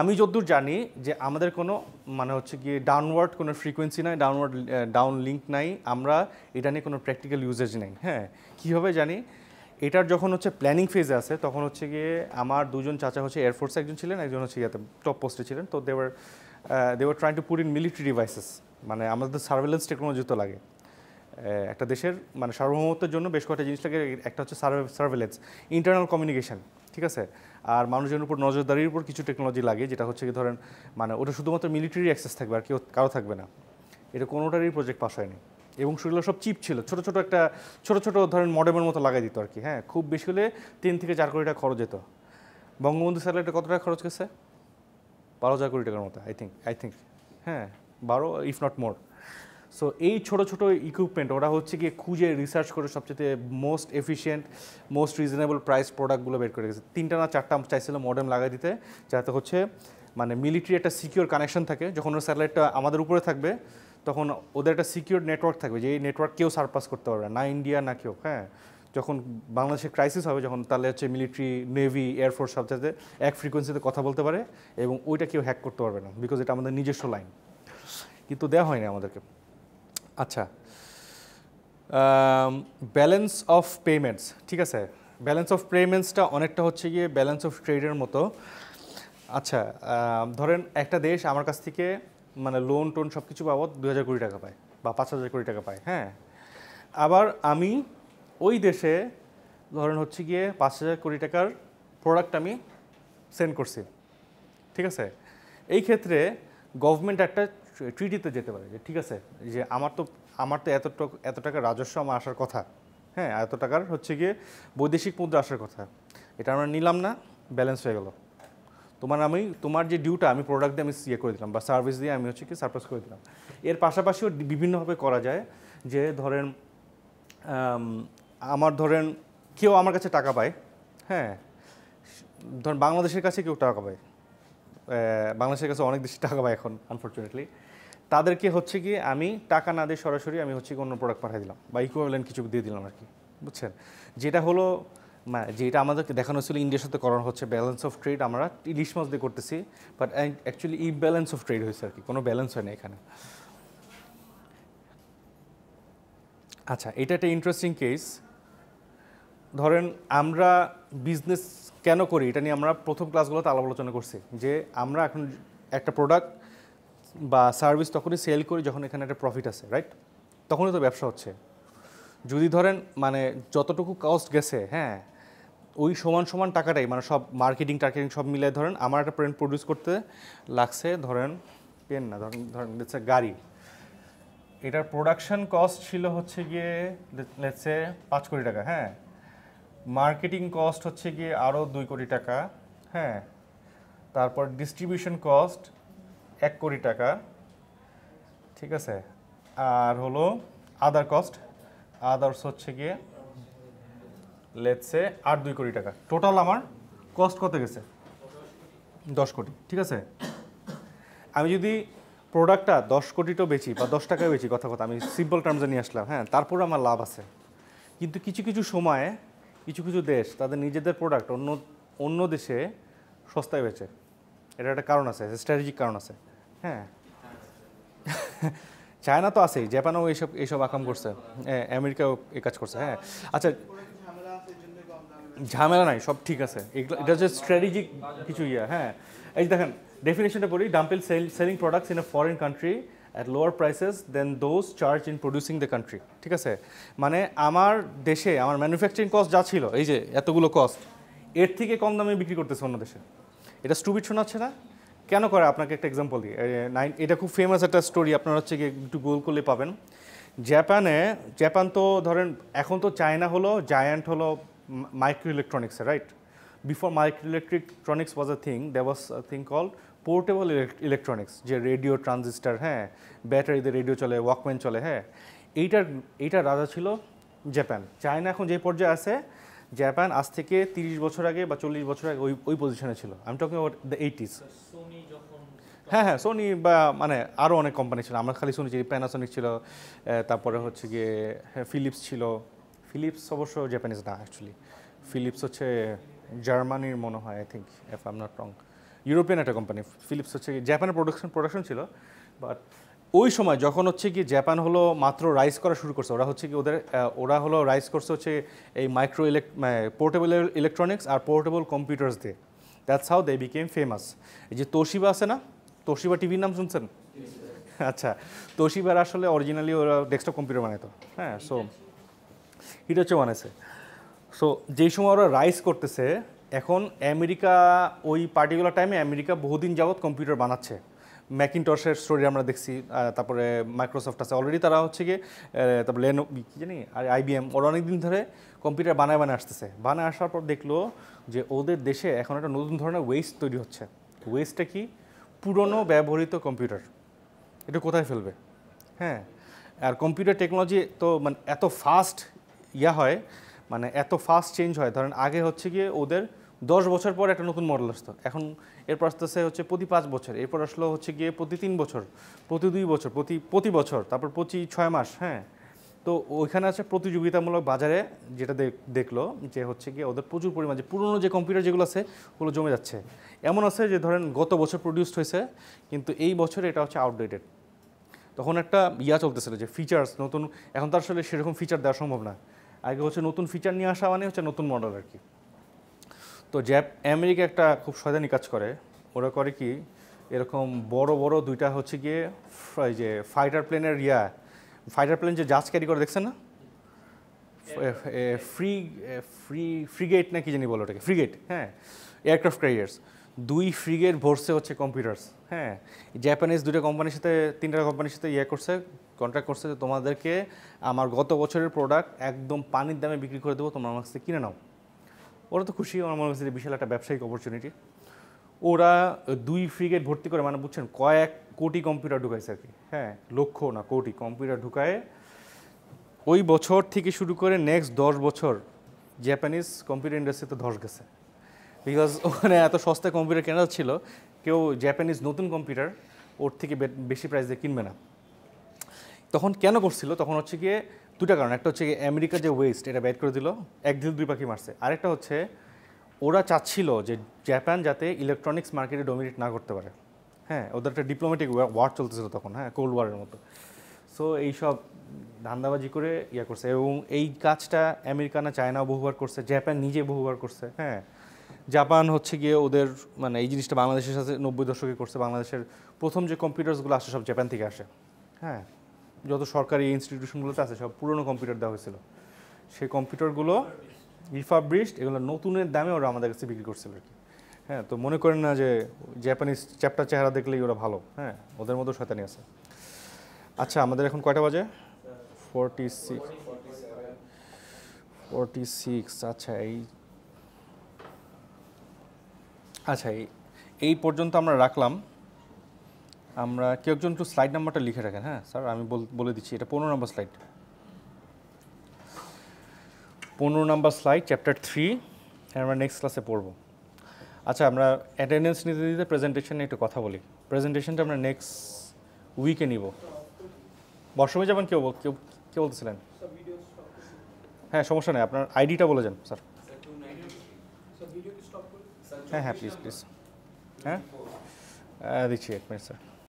আমি যতদূর জানি যে আমাদের কোনো মানে হচ্ছে কি ডাউনওয়ার্ড কোনো ফ্রিকোয়েন্সি নাই ডাউনওয়ার্ড ডাউন লিঙ্ক নাই আমরা এটা নিয়ে কোনো প্র্যাকটিক্যাল ইউজেজ নেই হ্যাঁ কীভাবে জানি এটার যখন হচ্ছে প্ল্যানিং ফেজে আছে তখন হচ্ছে গিয়ে আমার দুজন চাচা হচ্ছে এয়ারফোর্সে একজন ছিলেন একজন হচ্ছে ইয়াতে টপ পোস্টে ছিলেন তো দেওয়ার দেওয়ার trying to put in military devices মানে আমাদের সার্ভেলেন্স টেকনোলজি তো লাগে একটা দেশের মানে সার্বভৌমত্বের জন্য বেশ কয়েকটা জিনিস লাগে একটা হচ্ছে সার্ভে সার্ভেলেন্স ইন্টারনাল কমিউনিকেশান ঠিক আছে আর মানুষের উপর নজরদারির উপর কিছু টেকনোলজি লাগে যেটা হচ্ছে কি ধরেন মানে ওটা শুধুমাত্র মিলিটারি অ্যাক্সেস থাকবে আর কেউ কারো থাকবে না এটা কোনোটারই প্রজেক্ট পাস হয়নি এবং সেগুলো সব চিপ ছিল ছোট ছোট একটা ছোট ছোট ধরেন মডেমের মতো লাগাই দিত আর কি হ্যাঁ খুব বেশি হলে তিন থেকে চার কোটি টাকা খরচ যেত বঙ্গবন্ধু স্যাটেলাইটে কত টাকা খরচ গেছে বারো হাজার কোটি টাকার মতো আই থিঙ্ক আই থিঙ্ক হ্যাঁ বারো ইফ নট মোর সো এই ছোট ছোট ইকুইপমেন্ট ওরা হচ্ছে গিয়ে খুঁজে রিসার্চ করে সবচেয়ে most efficient most reasonable price প্রোডাক্টগুলো বের করে গেছে তিনটা না চারটা চাইছিলো মডেম লাগাই দিতে যাতে হচ্ছে মানে মিলিটারি একটা সিকিওর কানেকশন থাকে যখন ওর স্যাটেলাইটটা আমাদের উপরে থাকবে তখন ওদের একটা সিকিওর নেটওয়ার্ক থাকবে যে এই নেটওয়ার্ক কেউ সারপাস করতে পারবে না ইন্ডিয়া না কেউ হ্যাঁ যখন বাংলাদেশে ক্রাইসিস হবে যখন তাহলে হচ্ছে মিলিটারি নেভি এয়ারফোর্স সব যাতে এক ফ্রিকোয়েন্সিতে কথা বলতে পারে এবং ওইটা কেউ হ্যাক করতে পারবে না বিকজ এটা আমাদের নিজস্ব লাইন কিন্তু দেওয়া হয়নি আমাদেরকে আচ্ছা ব্যালেন্স অফ পেমেন্টস ঠিক আছে ব্যালেন্স অফ পেমেন্টসটা অনেকটা হচ্ছে গিয়ে ব্যালেন্স অফ ট্রেডের মতো আচ্ছা ধরেন একটা দেশ আমার কাছ থেকে মানে লোন টোন সব কিছু বাবদ দু হাজার কোটি টাকা পায় বা পাঁচ হাজার কোটি টাকা পায় হ্যাঁ আবার আমি ওই দেশে ধরেন হচ্ছে গিয়ে পাঁচ হাজার কোটি টাকার প্রোডাক্ট আমি সেন্ড করছি ঠিক আছে এই ক্ষেত্রে গভর্নমেন্ট একটা ট্রিটিতে যেতে পারে যে ঠিক আছে যে আমার তো আমার তো এত এত টাকা রাজস্ব আমার আসার কথা হ্যাঁ এত টাকার হচ্ছে গিয়ে বৈদেশিক মুদ্রা আসার কথা এটা আমরা নিলাম না ব্যালেন্স হয়ে গেল তোমার আমি তোমার যে ডিউটা আমি প্রোডাক্ট দিয়ে আমি ইয়ে করে দিলাম বা সার্ভিস দিয়ে আমি হচ্ছে কি সারপ্রাইজ করে দিলাম এর পাশাপাশিও বিভিন্নভাবে করা যায় যে ধরেন আমার ধরেন কেউ আমার কাছে টাকা পায় হ্যাঁ ধরেন বাংলাদেশের কাছে কেউ টাকা পায় বাংলাদেশের কাছে অনেক দেশে টাকা পায় এখন আনফর্চুনেটলি তাদেরকে হচ্ছে কি আমি টাকা না দিয়ে সরাসরি আমি হচ্ছে কি অন্য প্রোডাক্ট পাঠিয়ে দিলাম বা ইকুইভ্যালেন্ট কিছু দিয়ে দিলাম আর কি বুঝছেন যেটা হলো যেটা আমাদেরকে দেখানো ছিল ইন্ডিয়ার সাথে করানো হচ্ছে ব্যালেন্স অফ ট্রেড আমরা ইলিশ মাছ দিয়ে করতেছি বাট অ্যাকচুয়ালি ই ব্যালেন্স অফ ট্রেড হয়েছে আর কি কোনো ব্যালেন্স হয় না এখানে আচ্ছা এটা একটা ইন্টারেস্টিং কেস ধরেন আমরা বিজনেস কেন করি এটা নিয়ে আমরা প্রথম ক্লাসগুলোতে আলাপ আলোচনা করছি যে আমরা এখন একটা প্রোডাক্ট বা সার্ভিস তখনই সেল করি যখন এখানে একটা প্রফিট আছে রাইট তখনই তো ব্যবসা হচ্ছে যদি ধরেন মানে যতটুকু কস্ট গেছে হ্যাঁ ওই সমান সমান টাকাটাই মানে সব মার্কেটিং টার্কেটিং সব মিলে ধরেন আমার একটা পেন প্রডিউস করতে লাগছে ধরেন পেন না ধরেন ধরেন লেটসে গাড়ি এটার প্রোডাকশন কস্ট ছিল হচ্ছে গিয়ে লেটসে পাঁচ কোটি টাকা হ্যাঁ মার্কেটিং কস্ট হচ্ছে গিয়ে আরও দুই কোটি টাকা হ্যাঁ তারপর ডিস্ট্রিবিউশন কস্ট এক কোটি টাকা ঠিক আছে আর হলো আদার কস্ট আদার্স হচ্ছে গিয়ে লেটসে আট দুই কোটি টাকা টোটাল আমার কস্ট কত গেছে দশ কোটি ঠিক আছে আমি যদি প্রোডাক্টটা দশ কোটিটাও বেচি বা দশ টাকা বেচি কথা কথা আমি সিম্পল টার্মসে নিয়ে আসলাম হ্যাঁ তারপরে আমার লাভ আছে কিন্তু কিছু কিছু সময়ে কিছু কিছু দেশ তাদের নিজেদের প্রোডাক্ট অন্য অন্য দেশে সস্তায় বেচে এটা একটা কারণ আছে স্ট্র্যাটেজিক কারণ আছে হ্যাঁ চায়না তো আছেই জাপানও এইসব এইসব আকাম করছে আমেরিকাও এ কাজ করছে হ্যাঁ আচ্ছা ঝামেলা নাই সব ঠিক আছে এগুলো এটা হচ্ছে স্ট্র্যাটেজিক কিছু ইয়ে হ্যাঁ এই দেখেন ডেফিনেশনটা পড়ি dumping sell selling products in a foreign country at lower prices than those charged in producing the country ঠিক আছে মানে আমার দেশে আমার ম্যানুফ্যাকচারিং কস্ট যা ছিল এই যে এতগুলো কস্ট এর থেকে কম দামে বিক্রি করতেছে অন্য দেশে এটা স্টুবিট শোনাচ্ছে না কেন করে আপনাকে একটা এক্সাম্পল দিই নাইন এটা খুব ফেমাস একটা স্টোরি আপনারা হচ্ছে গিয়ে একটু গোল করলে পাবেন জাপানে জাপান তো ধরেন এখন তো চায়না হলো জায়ান্ট হলো মাইক্রো ইলেকট্রনিক্সে right before micro electronics was a thing the was a thing call portable electronics যে রেডিও ট্রানজিস্টার হ্যাঁ ব্যাটারিতে রেডিও চলে ওয়াকম্যান চলে হ্যাঁ এইটার এইটার রাজা ছিল জাপান চায়না এখন যে পর্যায়ে আছে জাপান আজ থেকে তিরিশ বছর আগে বা চল্লিশ বছর আগে ওই ওই পজিশনে ছিল আমি টকিং অ্যাবাউট দ্য এইটিস হ্যাঁ হ্যাঁ সোনি বা মানে আরও অনেক কোম্পানি ছিল আমরা খালি শুনেছি প্যানাসনিক ছিল তারপরে হচ্ছে গিয়ে ফিলিপস হ্যাঁ, ছিল ফিলিপস অবশ্য জাপানিজ না অ্যাকচুয়ালি ফিলিপস হচ্ছে জার্মানির মনে হয় I think if am not wrong European একটা কোম্পানি ফিলিপস হচ্ছে জাপানের প্রোডাকশন প্রোডাকশন ছিল বাট ওই সময় যখন হচ্ছে কি জাপান হলো মাত্র রাইস করা শুরু করছে ওরা হচ্ছে কি ওদের ওরা হলো রাইস করছে হচ্ছে এই মাইক্রো ইলেক পোর্টেবল ইলেকট্রনিক্স আর পোর্টেবল কম্পিউটার্স দিয়ে that's how they became famous এই যে তোশিবা আছে না তোশিবা টিভির নাম শুনছেন আচ্ছা তোশিবার আসলে অরিজিনালি ওরা ডেস্কটপ কম্পিউটার বানাইতো হ্যাঁ সো হচ্ছে বানাইছে সো যেই সময় ওরা রাইস করতেছে এখন আমেরিকা ওই পার্টিকুলার টাইমে আমেরিকা বহুদিন যাবৎ কম্পিউটার বানাচ্ছে ম্যাকিনটসের স্টোরি আমরা দেখছি তারপরে মাইক্রোসফট আছে অলরেডি তারা হচ্ছে গিয়ে তারপর লেন কী জানি আর আইবিএম ওরা অনেক দিন ধরে কম্পিউটার বানায় বানায় আসতেছে বানায় আসার পর দেখলো যে ওদের দেশে এখন একটা নতুন ধরনের ওয়েস্ট তৈরি হচ্ছে ওয়েস্টটা কি পুরনো ব্যবহৃত কম্পিউটার এটা কোথায় ফেলবে হ্যাঁ আর কম্পিউটার টেকনোলজি তো মানে এত ফাস্ট ইয়া হয় মানে এত ফাস্ট চেঞ্জ হয় ধরেন আগে হচ্ছে গিয়ে ওদের দশ বছর পর একটা নতুন মডেল আসতো এখন এরপর আসতেছে হচ্ছে প্রতি পাঁচ বছর এরপর আসলো হচ্ছে গিয়ে প্রতি তিন বছর প্রতি দুই বছর প্রতি প্রতি বছর তারপর প্রতি ছয় মাস হ্যাঁ তো ওইখানে আছে প্রতিযোগিতামূলক বাজারে যেটা দেখলো যে হচ্ছে গিয়ে ওদের প্রচুর পরিমাণে পুরনো যে কম্পিউটার যেগুলো আছে ওগুলো জমে যাচ্ছে এমন আছে যে ধরেন গত বছর প্রডিউসড হয়েছে কিন্তু এই বছর এটা হচ্ছে আউটডেটেড তখন একটা ইয়া চলতেছিল যে ফিচার্স নতুন এখন তো আসলে সেরকম ফিচার দেওয়া সম্ভব না আগে হচ্ছে নতুন ফিচার নিয়ে আসা মানে হচ্ছে নতুন মডেল আর কি তো জ্যাপ আমেরিকা একটা খুব শয়তানি কাজ করে ওরা করে কি এরকম বড় বড় দুইটা হচ্ছে গিয়ে এই যে ফাইটার প্লেনের ইয়া ফাইটার প্লেন যে জাহাজ ক্যারি করে দেখছেন না ফ্রি ফ্রি ফ্রিগেট না কি জানি বলো ওটাকে ফ্রিগেট হ্যাঁ এয়ারক্রাফট ক্যারিয়ার্স দুই ফ্রিগেট ভরছে হচ্ছে কম্পিউটার্স হ্যাঁ জাপানিজ দুটা কোম্পানির সাথে তিনটা কোম্পানির সাথে ইয়ে করছে কন্ট্রাক্ট করছে যে তোমাদেরকে আমার গত বছরের প্রোডাক্ট একদম পানির দামে বিক্রি করে দেবো তোমরা আমার কাছে কিনে নাও ওরা তো খুশি আমার মনে হচ্ছে বিশাল একটা ব্যবসায়িক অপরচুনিটি ওরা দুই ফ্রিগেট ভর্তি করে মানে বুঝছেন কয়েক কোটি কম্পিউটার ঢুকাইছে আর কি হ্যাঁ লক্ষ না কোটি কম্পিউটার ঢুকায় ওই বছর থেকে শুরু করে নেক্সট দশ বছর জাপানিজ কম্পিউটার ইন্ডাস্ট্রিতে ধস গেছে বিকজ ওখানে এত সস্তা কম্পিউটার কেনা ছিল কেউ জাপানিজ নতুন কম্পিউটার ওর থেকে বেশি প্রাইস দিয়ে কিনবে না তখন কেন করছিল তখন হচ্ছে গিয়ে দুটা কারণ একটা হচ্ছে আমেরিকা যে ওয়েস্ট এটা ব্যাট করে দিল এক দুই পাখি মারছে আরেকটা হচ্ছে ওরা চাচ্ছিল যে জাপান যাতে ইলেকট্রনিক্স মার্কেটে ডোমিনেট না করতে পারে হ্যাঁ ওদের একটা ডিপ্লোমেটিক ওয়ার চলতেছিল তখন হ্যাঁ কোল্ড ওয়ারের মতো সো এইসব ধান্দাবাজি করে ইয়া করছে এবং এই কাজটা আমেরিকা না চায়না বহুবার করছে জাপান নিজে বহুবার করছে হ্যাঁ জাপান হচ্ছে গিয়ে ওদের মানে এই জিনিসটা বাংলাদেশের সাথে নব্বই দশকে করছে বাংলাদেশের প্রথম যে কম্পিউটার্সগুলো আসে সব জাপান থেকে আসে হ্যাঁ যত সরকারি ইনস্টিটিউশনগুলোতে আছে সব পুরনো কম্পিউটার দেওয়া হয়েছিল সেই কম্পিউটারগুলো রিফাবরিস্ট এগুলো নতুনের দামে ওরা আমাদের কাছে বিক্রি করছিল আর কি হ্যাঁ তো মনে করেন না যে জাপানিজ চ্যাপ্টার চেহারা দেখলেই ওরা ভালো হ্যাঁ ওদের মতো শয়তানি আছে আচ্ছা আমাদের এখন কয়টা বাজে ফোরটি সিক্স ফোরটি সিক্স আচ্ছা এই আচ্ছা এই পর্যন্ত আমরা রাখলাম আমরা কেউ একজন একটু স্লাইড নাম্বারটা লিখে রাখেন হ্যাঁ স্যার আমি বলে দিচ্ছি এটা পনেরো নম্বর স্লাইড পনেরো নম্বর স্লাইড চ্যাপ্টার থ্রি আমরা নেক্সট ক্লাসে পড়ব আচ্ছা আমরা অ্যাটেন্ডেন্স নিতে দিতে প্রেজেন্টেশনে একটু কথা বলি প্রেজেন্টেশনটা আমরা নেক্সট উইকে নিব বর্ষমে যাবেন কেউ কেউ কে বলতেছিলেন হ্যাঁ সমস্যা নেই আপনার আইডিটা বলে যান স্যার হ্যাঁ হ্যাঁ প্লিজ প্লিজ হ্যাঁ দিচ্ছি এক মিনিট স্যার